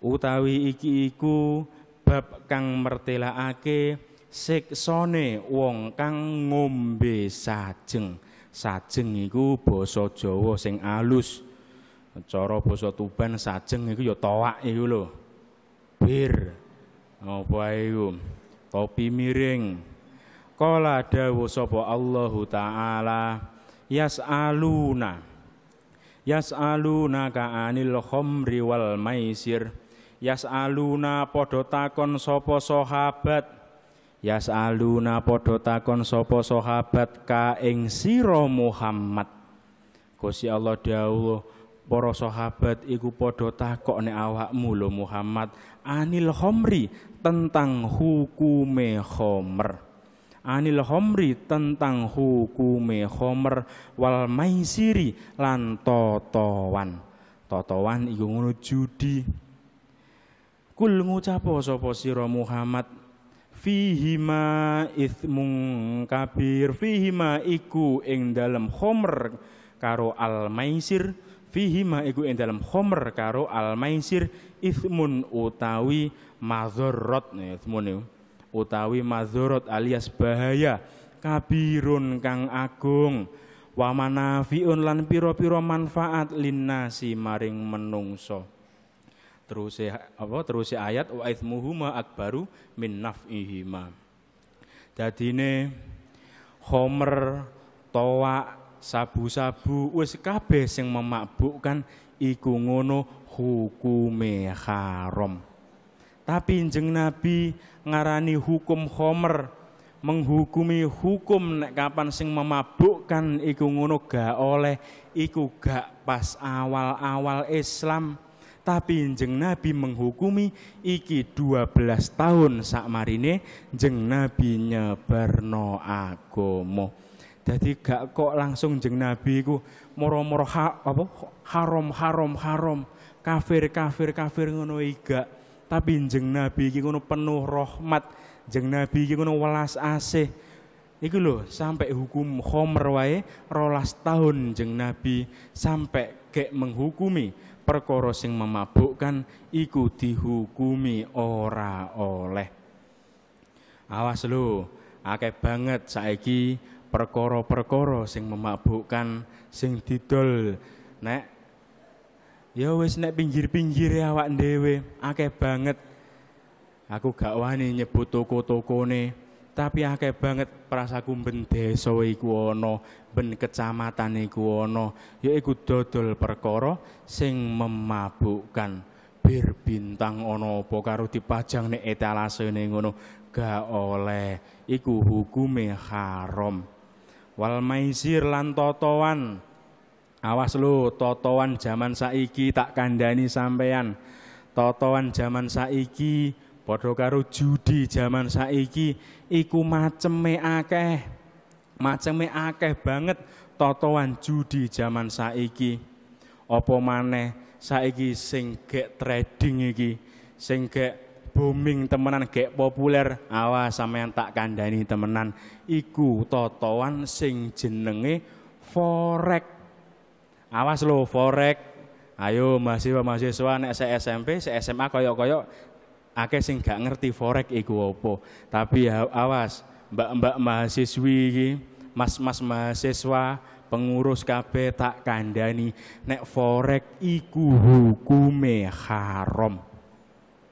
utawi iki iku bab kang mertelakake seksone wong kang ngombe sajeng sajeng iku basa Jawa sing alus cara basa Tuban sajeng iku ya toak iku lho bir apa iku topi miring kala dawuh sapa Allah taala yas'aluna yas'aluna ka anil khomri wal maisir yas'aluna podo takon sopo sahabat yas'aluna podo takon sopo sohabat ka engsiro Muhammad kusi Allah dawuh para sahabat iku padha takok nek awakmu lho Muhammad anil khomri tentang hukume khomer anil Homri tentang hukume Homer wal maisiri lan totowan. Totowan iku ngono judi. Kul ngucapo sapa sira Muhammad fihima ithmung kabir fihima iku ing dalem Homer karo al maisir fihima iku ing dalam Homer karo al maisir ismun utawi mazorot ismun utawi mazorot alias bahaya kabirun kang agung wa manafiun lan pira-pira manfaat linnasi maring menungso terus apa terus ayat wa ithmuhuma akbaru min naf'ihima dadine homer toa sabu-sabu wis kabeh sing memakbukkan iku ngono hukume haram tapi jeng Nabi ngarani hukum homer, menghukumi hukum nek kapan sing memabukkan iku ngono gak oleh iku gak pas awal-awal Islam. Tapi jeng Nabi menghukumi iki 12 tahun marine jeng Nabi nyebarno agomo Jadi gak kok langsung jeng Nabi iku moro-moro ha, apa haram haram haram kafir kafir kafir ngono iga tapi jeng Nabi iki ngono penuh rahmat, jeng Nabi iki ngono welas asih. Iku lho sampai hukum khomer wae rolas tahun jeng Nabi sampai kek menghukumi perkara sing memabukkan iku dihukumi ora oleh. Awas lho, akeh banget saiki perkara-perkara sing memabukkan sing didol nek Ya wis nek pinggir-pinggir ya awak dhewe, akeh banget. Aku gak wani nyebut toko-tokone, tapi akeh banget prasaku ben desa iku ana, ben kecamatan iku ana, yaiku dodol perkara sing memabukkan. Bir bintang ana apa karo dipajang nek etalasene ngono, gak oleh. Iku hukume haram. Wal maisir lan totoan Awas lu, totoan zaman saiki tak kandani sampean. Totoan zaman saiki padha karo judi zaman saiki iku maceme akeh. Maceme akeh banget totoan judi zaman saiki. Apa maneh saiki sing gek trading iki, sing gek booming temenan gek populer awas sampean tak kandani temenan iku totoan sing jenenge forex Awas lo forex, Ayo mahasiswa-mahasiswa nek se SMP, se SMA koyok-koyok akeh sing gak ngerti forex iku opo. Tapi ya awas, mbak-mbak mahasiswi iki, mas-mas mahasiswa, pengurus KB tak kandani nek forek iku hukume haram.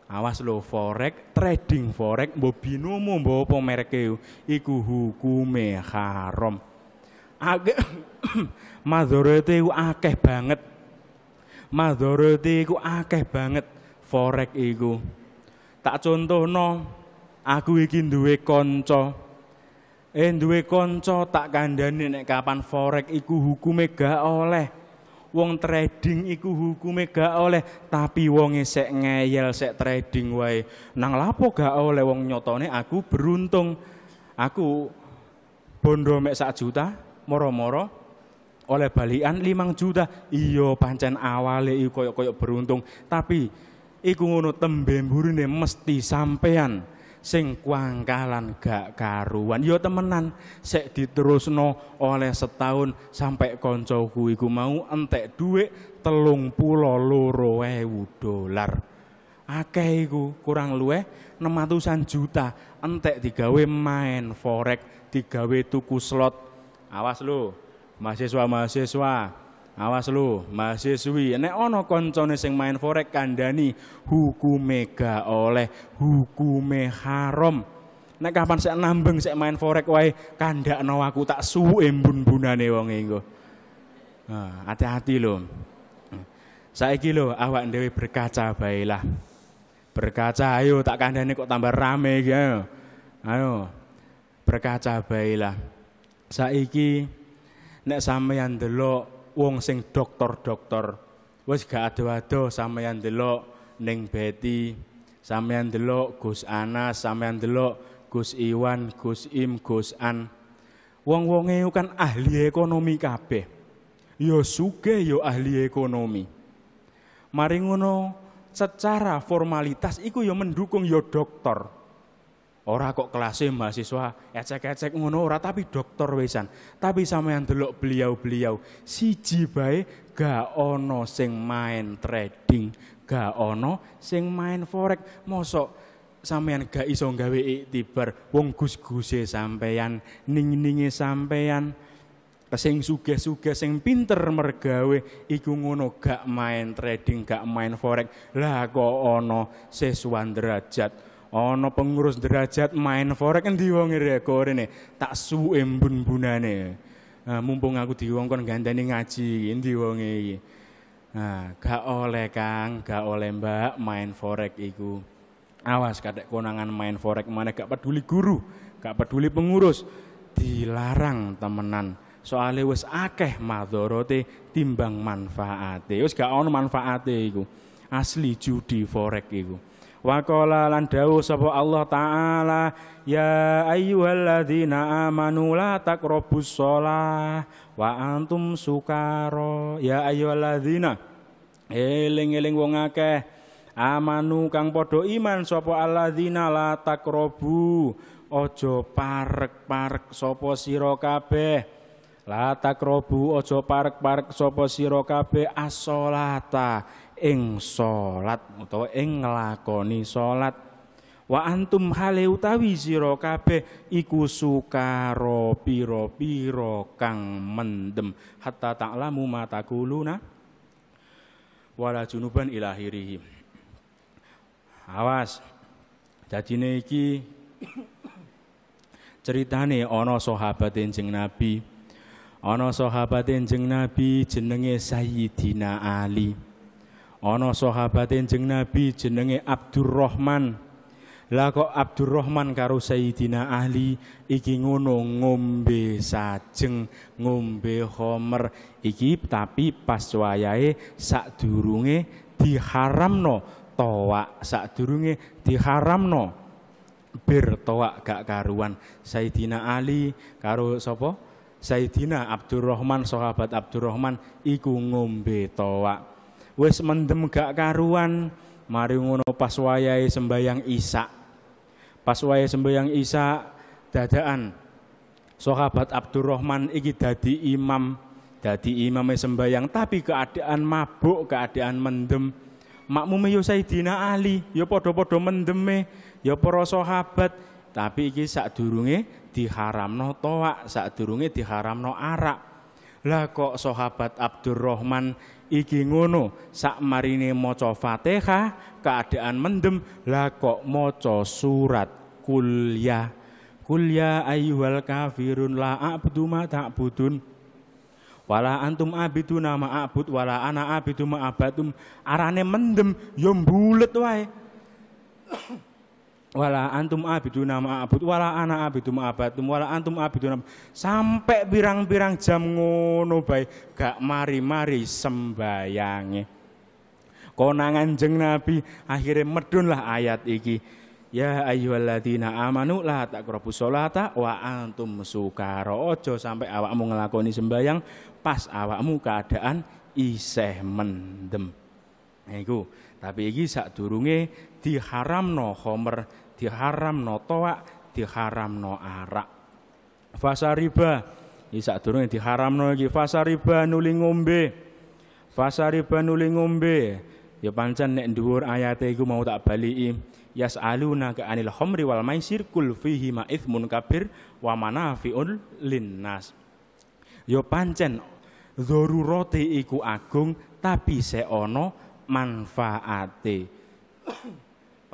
Awas lo forex, trading forex mbok binomo mbok apa mereke iku hukume haram akeh madharate iku akeh banget. Madharate iku akeh banget forek iku. Tak contohno aku iki duwe kanca. Eh duwe kanca tak kandhani nek kapan forek iku hukume gak oleh. Wong trading iku hukume gak oleh, tapi wonge sek ngeyel sek trading wae. Nang lapo gak oleh wong nyotone aku beruntung. Aku bondo mek sak juta, moro-moro oleh balian limang juta iyo pancen awale iku koyok koyok beruntung tapi iku ngono tembe mburine mesti sampean sing kuangkalan gak karuan yo iya, temenan sek diterusno oleh setahun sampai koncoku iku mau entek dhuwit telung pulo loro ewu dolar akeh iku kurang luwih 600 juta entek digawe main forex digawe tuku slot Awas lu, mahasiswa-mahasiswa. Awas lu, mahasiswi. Nek ono koncone sing main forek kandani hukume ga oleh, hukume haram. Nek kapan sik nambeng sik main forek wae kandakno aku tak suwe bun-bunane wong engko. Nah, hati-hati lho. Saiki lho awak dhewe berkaca baiklah Berkaca ayo tak kandani kok tambah rame ya ayo. Berkaca baiklah Saiki nek sampeyan delok wong sing dokter-dokter wis gak ado-ado sampeyan delok ning Beti, sampeyan delok Gus Anas, sampeyan delok Gus Iwan, Gus Im, Gus An. Wong-wonge kan ahli ekonomi kabeh. yo ya suge yo ya ahli ekonomi. Mari ngono secara formalitas iku yo ya mendukung yo dokter. Ora kok kelasnya mahasiswa ecek-ecek ngono ora tapi dokter wesan. Tapi sampean delok beliau-beliau siji bae gak ono sing main trading, gak ono sing main forex. Mosok sampean gak iso gawe iktibar, wong gus-guse sampean, ning-ninge sampean, sing sugih-sugih sing pinter mergawe iku ngono gak main trading, gak main forex. Lah kok ono sesuan derajat Ana pengurus derajat main forek endi kan wong rek korene tak suwe mbun-bunane. Nah, mumpung aku diwongkon gandani ngaji endi wonge iki. Nah, gak oleh Kang, gak oleh Mbak main forek iku. Awas kadek konangan main forek mana gak peduli guru, gak peduli pengurus, dilarang temenan. Soale wis akeh madorote timbang manfaate. Wis gak ono manfaate iku. Asli judi forek iku. Wa qala lan dawuh sapa Allah taala, ya ayyuhalladzina amanu la taqrabus shalah wa antum sukara. Ya ayyuhalladzina eling-eling wong akeh amanu kang padha iman sapa alladzina la taqrabu. Ojo parek-parek sapa sira kabeh. La takrobu ojo parek-parek sapa sira kabeh as ing salat utawa ing nglakoni salat wa antum hale utawi sira kabeh iku sukara pira-pira kang mendem hatta ta'lamu ma taquluna wala junuban ila akhirih awas dadine iki ceritane ana sahabat Kanjeng Nabi ana sahabat Kanjeng Nabi jenenge Sayyidina Ali Ana sahabate Kanjeng Nabi jenenge Abdurrahman. Lah kok Abdurrahman karo Sayyidina Ali iki ngono ngombe sajeng ngombe homer iki tapi pas wayahe sadurunge diharamno towak sadurunge diharamno bir towak gak karuan Sayyidina Ali karo sapa Sayyidina Abdurrahman sahabat Abdurrahman iku ngombe towak wis mendem gak karuan, mari ngono pas wayahe sembayang Isa. Pas wayahe sembayang Isa dadaan sahabat Abdurrahman iki dadi imam, dadi imame sembayang tapi keadaan mabuk, keadaan mendem. Makmume yo Sayyidina Ali, yo padha-padha mendeme, yo para sahabat, tapi iki sadurunge diharamno toak, sadurunge diharamno arak. Lah kok sahabat Abdurrahman iki ngono sak marine maca Fatihah keadaan mendem lah kok maca surat kuliah kuliah ayyuhal kafirun la a'budu ma ta'budun wala antum abiduna nama a'bud wala ana abidu ma abatum arane mendem yo ya mbulet wae wala antum abidu nama abud wala ana abidum abadum wala antum abidu nama sampai birang-birang jam ngono gak mari-mari sembayangnya konangan jeng nabi akhirnya medun lah ayat iki Ya ayyuhalladzina amanu la taqrabu sholata wa antum sukara. Ojo sampai awakmu ngelakoni sembayang pas awakmu keadaan iseh mendem. Nah iku, tapi iki sak durunge diharamno homer diharamno toak, no arak. Fasa riba, iki diharam no iki fasa riba nuli ngombe. Fasa riba nuli ngombe. Ya pancen nek dhuwur ayate iku mau tak baliki. aluna ka anil khamri wal maisir kul fihi ma ithmun kabir wa manafi'un linnas. Ya pancen zarurote iku agung tapi seono manfaate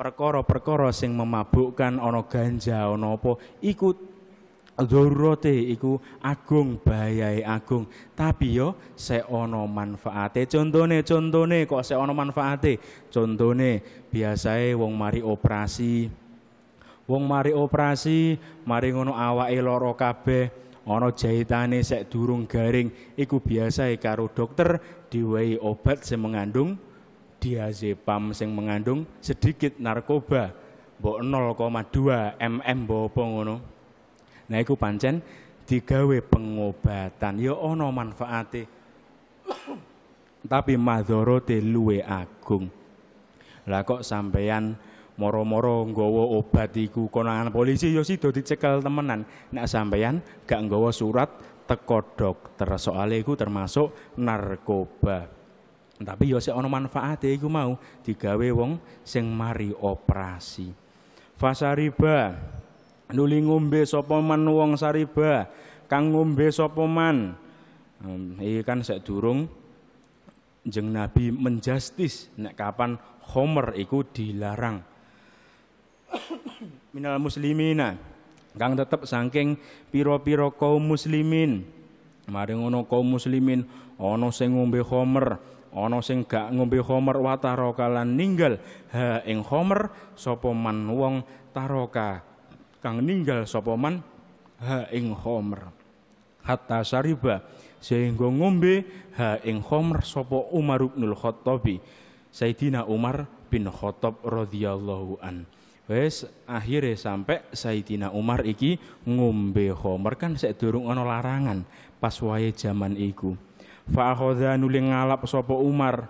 perkara-perkara sing memabukkan ana ganja ana apa iku dzarurate iku agung bayahe agung tapi yo sek ana manfaate contone contone kok sek ana manfaate contone biasae wong mari operasi wong mari operasi mari ngono awake lara kabeh ana jahitane sek durung garing iku biasae karo dokter diwehi obat sing mengandung diazepam sing mengandung sedikit narkoba mbok 0,2 mm mbok apa ngono nah iku pancen digawe pengobatan ya ana manfaate tapi madharate luwe agung lah kok sampeyan moro-moro nggawa obat iku konangan polisi ya sida dicekel temenan nek sampeyan gak nggawa surat teko dokter soalnya iku termasuk narkoba tapi yo ya sik ana manfaate iku mau digawe wong sing mari operasi. Fasariba nuli ngombe sapa man wong sariba kang ngombe sapa man. Hmm, iki kan sik durung jeng Nabi menjustis nek kapan homer iku dilarang. Minal muslimina kang tetep saking pira-pira kaum muslimin. Mari ngono kaum muslimin ana sing ngombe homer, ana sing gak ngombe Homer wa taraka lan ninggal ha ing homer sapa man wong taroka kang ninggal sapa man ha ing homer hatta sariba sehingga ngombe ha ing Homer sapa Umar bin Khattabi Sayyidina Umar bin Khattab radhiyallahu an Wes akhirnya sampai Sayyidina Umar iki ngombe Homer kan sik durung ana larangan pas wae jaman iku fa akhadha nuli ngalap sopo Umar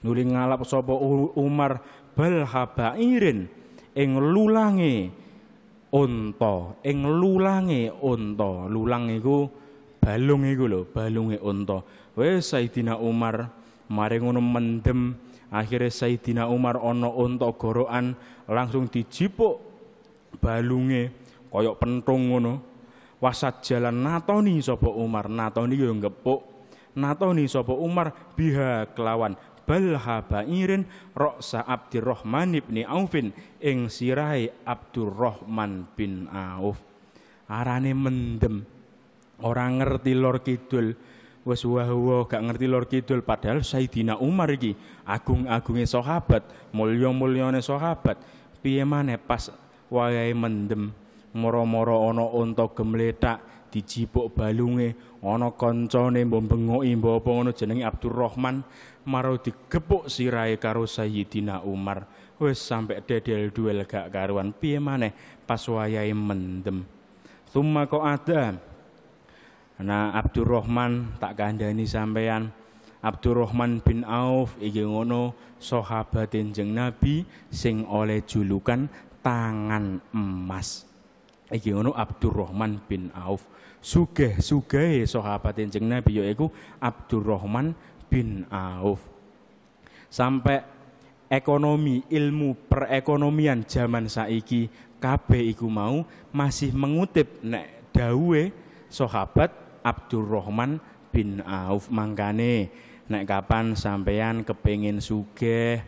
nuli ngalap sopo Umar bal habairin ing lulange unta ing lulange unta lulang iku balung iku lho balunge unta wis Sayyidina Umar mari ngono mendem akhirnya Sayyidina Umar ono unta gorokan langsung dijipuk balunge koyok pentung ngono wasat jalan natoni sopo Umar natoni yo ngepuk natoni sapa Umar biha kelawan balha ba'irin roksa Abdurrahman ibni Aufin ing sirai Abdurrahman bin Auf arane mendem orang ngerti lor kidul wis wah gak ngerti lor kidul padahal Sayyidina Umar iki agung-agunge sahabat mulya-mulyane sahabat piye maneh pas wayahe mendem moro-moro ana unta gemletak dijipuk balunge ana kancane mbok bengoki mbok apa ngono jenenge Abdurrahman maro digepuk sirahe karo Sayyidina Umar wis sampe dedel duel gak karuan piye maneh pas wayahe mendem Thumma kok ada Nah Abdurrahman tak kandhani sampean Abdurrahman bin Auf iki ngono sahabat jeng Nabi sing oleh julukan tangan emas. Iki ngono Abdurrahman bin Auf sugeh sugeh sahabat Kanjeng Nabi yaiku Abdurrahman bin Auf. Sampai ekonomi ilmu perekonomian zaman saiki kabeh iku mau masih mengutip nek dawe sahabat Abdurrahman bin Auf mangkane nek kapan sampean kepengin sugeh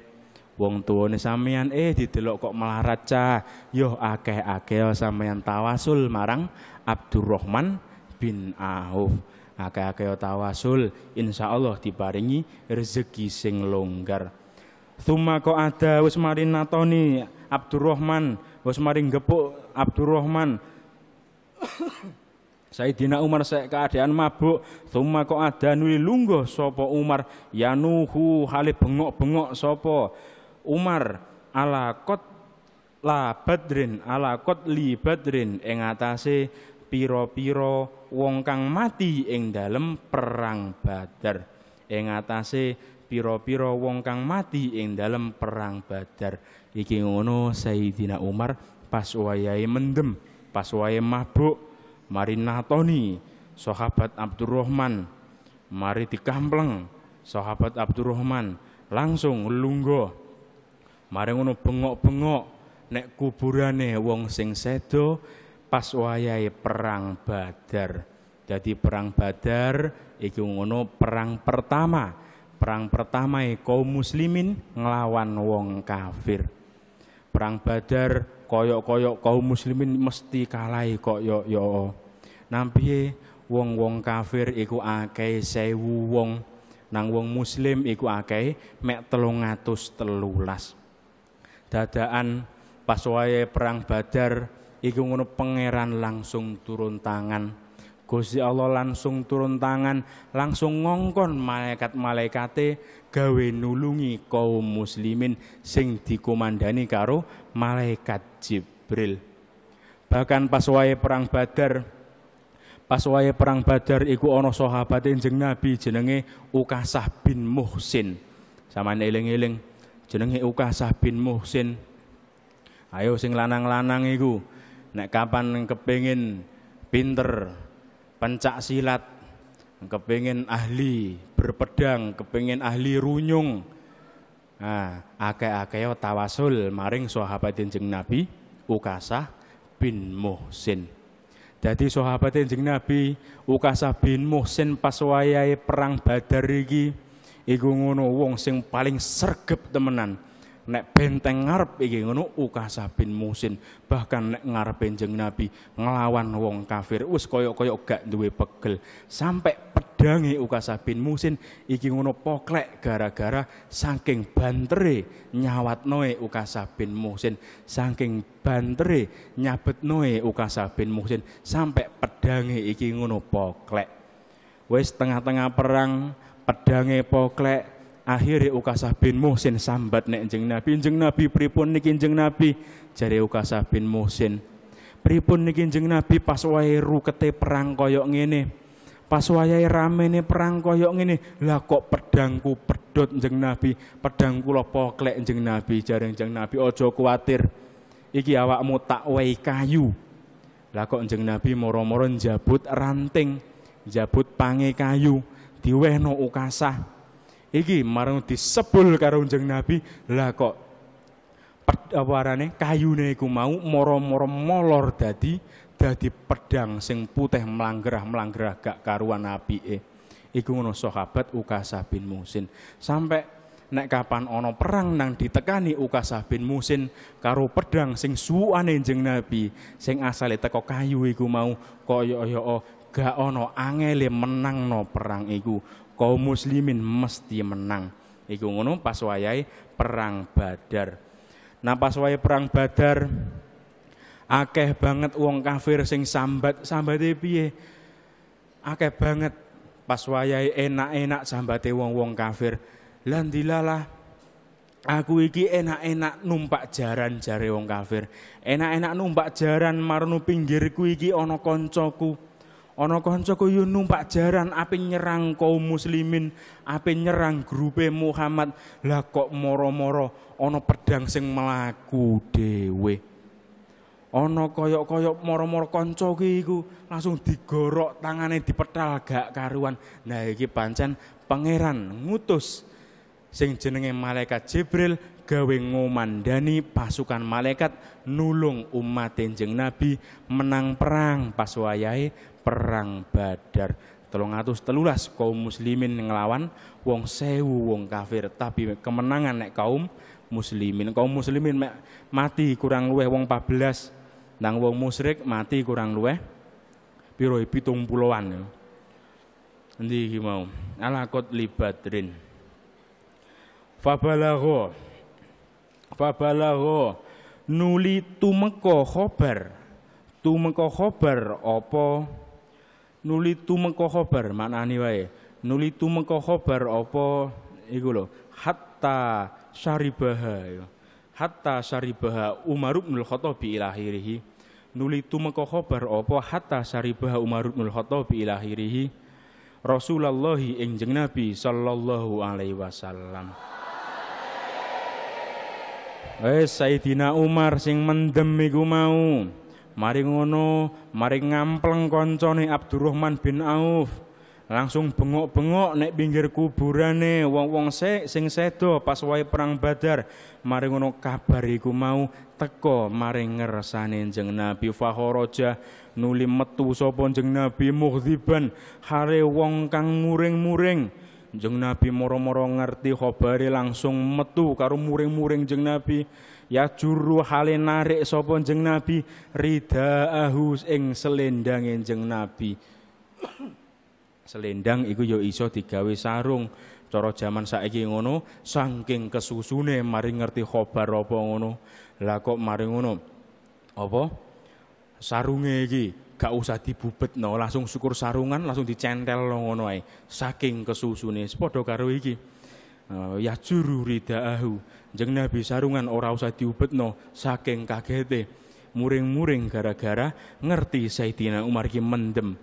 wong tuane sampean eh didelok kok melarat cah yo akeh-akeh sampean tawasul marang Abdurrahman bin Auf. Akeh-akeh ya tawasul insya Allah diparingi rezeki sing longgar. Thuma kok ada wis maring natoni Abdurrahman wis maring gepuk Abdurrahman. Sayyidina Umar sek keadaan mabuk, Thuma kok ada adanu lungguh sapa Umar yanuhu hale bengok-bengok sapa Umar ala kot la badrin ala kot li badrin ing atase pira-pira wong kang mati ing dalam perang Badar. Ing atase pira-pira wong kang mati ing dalam perang Badar. Iki ngono Sayyidina Umar pas wayahe mendem, pas wayahe mabuk, mari natoni sahabat Abdurrahman, mari dikampleng sahabat Abdurrahman langsung lunggo. Mari ngono bengok-bengok nek kuburane wong sing sedo pas wayahe perang Badar. Jadi perang Badar iku ngono perang pertama. Perang pertama e kaum muslimin nglawan wong kafir. Perang Badar koyok-koyok kaum muslimin mesti kalah kok yo yo. Nampi wong-wong kafir iku akeh sewu wong. Nang wong muslim iku akeh mek telung telulas. Dadaan pas wayahe perang Badar iku ngono pangeran langsung turun tangan. Gusti Allah langsung turun tangan, langsung ngongkon malaikat-malaikate gawe nulungi kaum muslimin sing dikomandani karo malaikat Jibril. Bahkan pas wae perang Badar, pas wae perang Badar iku ana sahabat jeng Nabi jenenge Ukasah bin Muhsin. Samane eling-eling jenenge Ukasah bin Muhsin. Ayo sing lanang-lanang iku, nek kapan kepingin pinter pencak silat kepingin ahli berpedang kepingin ahli runyung nah akeh-akeh tawasul maring sahabatin jeng Nabi Ukasah bin Muhsin Jadi sahabatin jeng Nabi Ukasah bin Muhsin pas perang Badar iki iku ngono wong sing paling sergep temenan nek benteng ngarep iki ngono Ukasah bin Musin bahkan nek ngarepe Kanjeng Nabi nglawan wong kafir wis kaya-kaya gak duwe pegel sampai pedangi Ukasah bin Musin iki ngono poklek gara-gara saking bantere nyawatnoe Ukasah bin Musin saking bantere nyabetnoe Ukasah bin Musin sampai pedangi iki ngono poklek wis tengah-tengah perang pedange poklek akhirnya Ukasah bin Muhsin sambat nek jeng Nabi jeng Nabi pripun niki jeng Nabi jari Ukasah bin Muhsin pripun niki jeng Nabi pas wae rukete perang koyok ngene pas rame nih perang koyok ngene lah kok pedangku pedot jeng Nabi pedangku lo poklek jeng Nabi jaring jeng Nabi ojo kuatir iki awakmu tak wae kayu lah kok jeng Nabi moro-moro jabut ranting jabut pange kayu diweno Ukasah iki marang disebul karo Kanjeng Nabi lah kok pedawarane kayu kayune iku mau moro-moro molor dadi dadi pedang sing putih melanggerah-melanggerah gak karuan apike iku ngono sahabat Ukasah bin Musin sampai nek kapan ana perang nang ditekani Ukasah bin Musin karo pedang sing suwane Kanjeng Nabi sing asale teko kayu iku mau kaya-kaya gak ana angele menangno perang iku kaum muslimin mesti menang. Iku ngono pas wayahe perang Badar. Nah pas wayahe perang Badar akeh banget uang kafir sing sambat sambat piye? Akeh banget pas wayahe enak-enak sambate wong-wong kafir. Lantilalah Aku iki enak-enak numpak jaran jare uang kafir. Enak-enak numpak jaran marno pinggirku iki ono kancaku. Ana kanca kuwi numpak jaran ape nyerang kaum muslimin, ape nyerang grupe Muhammad. Lah kok moro-moro ana pedang sing melaku dhewe. Ana koyok-koyok moro-moro kanca iku langsung digorok tangane dipetal gak karuan. Nah iki pancen pangeran ngutus sing jenenge malaikat Jibril gawe ngomandani pasukan malaikat nulung umat jeneng Nabi menang perang pas wayahe perang Badar. Telung atus telulas kaum muslimin ngelawan wong sewu wong kafir tapi kemenangan nek kaum muslimin kaum muslimin mati kurang luweh wong 14 nang wong musyrik mati kurang luweh piro pitung puluhan endi iki mau alaqat libadrin fabalagho fabalagho nuli tumeko khobar tumeko khobar apa nuli tumeka khabar maknane wae nuli tumeka khabar apa iku lho hatta syaribaha ya. hatta syaribaha Umar bin Khattab ila nuli tumeka khabar apa hatta syaribaha Umar bin Khattab ila akhirih Rasulullah ing jeneng Nabi sallallahu alaihi wasallam Wes Sayyidina Umar sing mendem iku mau Mari ngono, mari ngampleng koncone Abdurrahman bin Auf. Langsung bengok-bengok nek pinggir kuburane wong-wong se sing sedo pas wae perang Badar. Mari ngono kabar iku mau teko mari ngersane jeneng Nabi Fahoroja nuli metu sapa jeneng Nabi muhdziban hare wong kang muring-muring. Jeng Nabi moro-moro ngerti khobare langsung metu karo muring-muring jeng Nabi ya juru hale narik sapa jeng nabi ridaahu ing selendang jeng nabi selendang iku ya iso digawe sarung cara jaman saiki ngono saking kesusune mari ngerti khobar apa ngono lah kok mari ngono apa sarunge iki gak usah dibubet no langsung syukur sarungan langsung dicentel lo ngono ae saking kesusune padha karo iki uh, ya juru ridaahu Jeng Nabi sarungan ora usah diubetno saking kagete. Muring-muring gara-gara ngerti Sayyidina Umar ki mendem.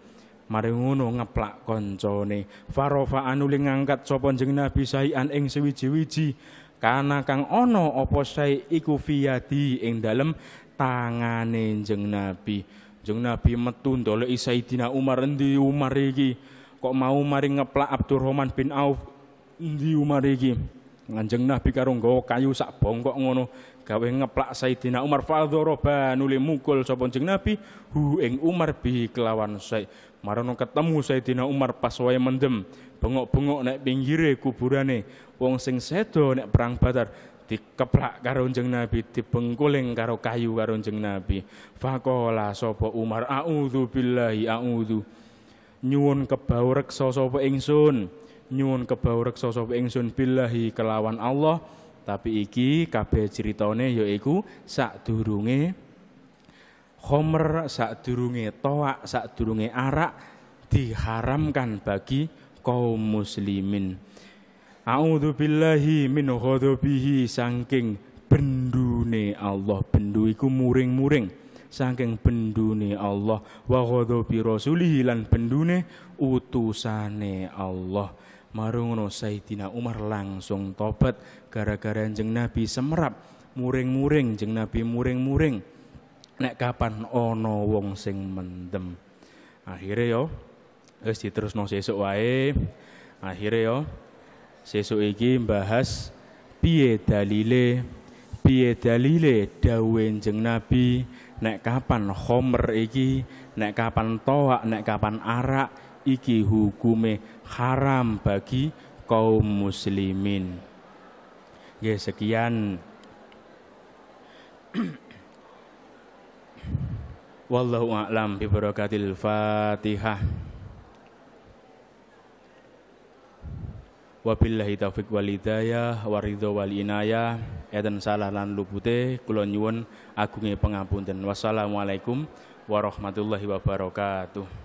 Mari ngono ngeplak koncone. Farofa anuling ngangkat sapa Jeng Nabi sahian ing sewiji-wiji. Kana kang Ono opo say iku fiyadi ing dalem tangane Jeng Nabi. Jeng Nabi metun dole Sayyidina Umar endi Umar iki? Kok mau mari ngeplak Abdurrahman bin Auf endi Umar iki? Kanjeng Nabi karo nggawa kayu sak bongkok ngono gawe ngeplak Sayyidina Umar fadzaraba nuli mukul sapa Kanjeng Nabi hu ing Umar bi kelawan Said. Marono ketemu Sayyidina Umar pas wae mendem bengok-bengok nek pinggire kuburane wong sing sedo nek perang Badar dikeplak karo Kanjeng Nabi dibengkuling karo kayu karo Kanjeng Nabi. Faqala sapa Umar a'udzu billahi a'udzu nyuwun kebawa reksa sapa ingsun nyuwun kebau reksa sapa ingsun billahi kelawan Allah tapi iki kabeh ceritane yaiku sadurunge khomer sadurunge toak sadurunge arak diharamkan bagi kaum muslimin A'udzu billahi min ghadabihi saking bendune Allah bendu iku muring-muring saking bendune Allah wa ghadabi rasulih lan bendune utusane Allah marungono Sayyidina Umar langsung tobat gara-gara jeng Nabi semerap muring-muring jeng Nabi muring-muring nek kapan ono wong sing mendem akhirnya yo terus no sesuk wae akhirnya yo sesuk iki bahas piye dalile piye dalile dawen jeng Nabi nek kapan homer iki nek kapan toak nek kapan arak iki hukume haram bagi kaum muslimin. Ya sekian. Wallahu a'lam bi barakatil Fatihah. Wabillahi taufik wal hidayah waridho wal inayah eden salah lan lupute kula nyuwun agunge pangapunten. Wassalamualaikum warahmatullahi wabarakatuh.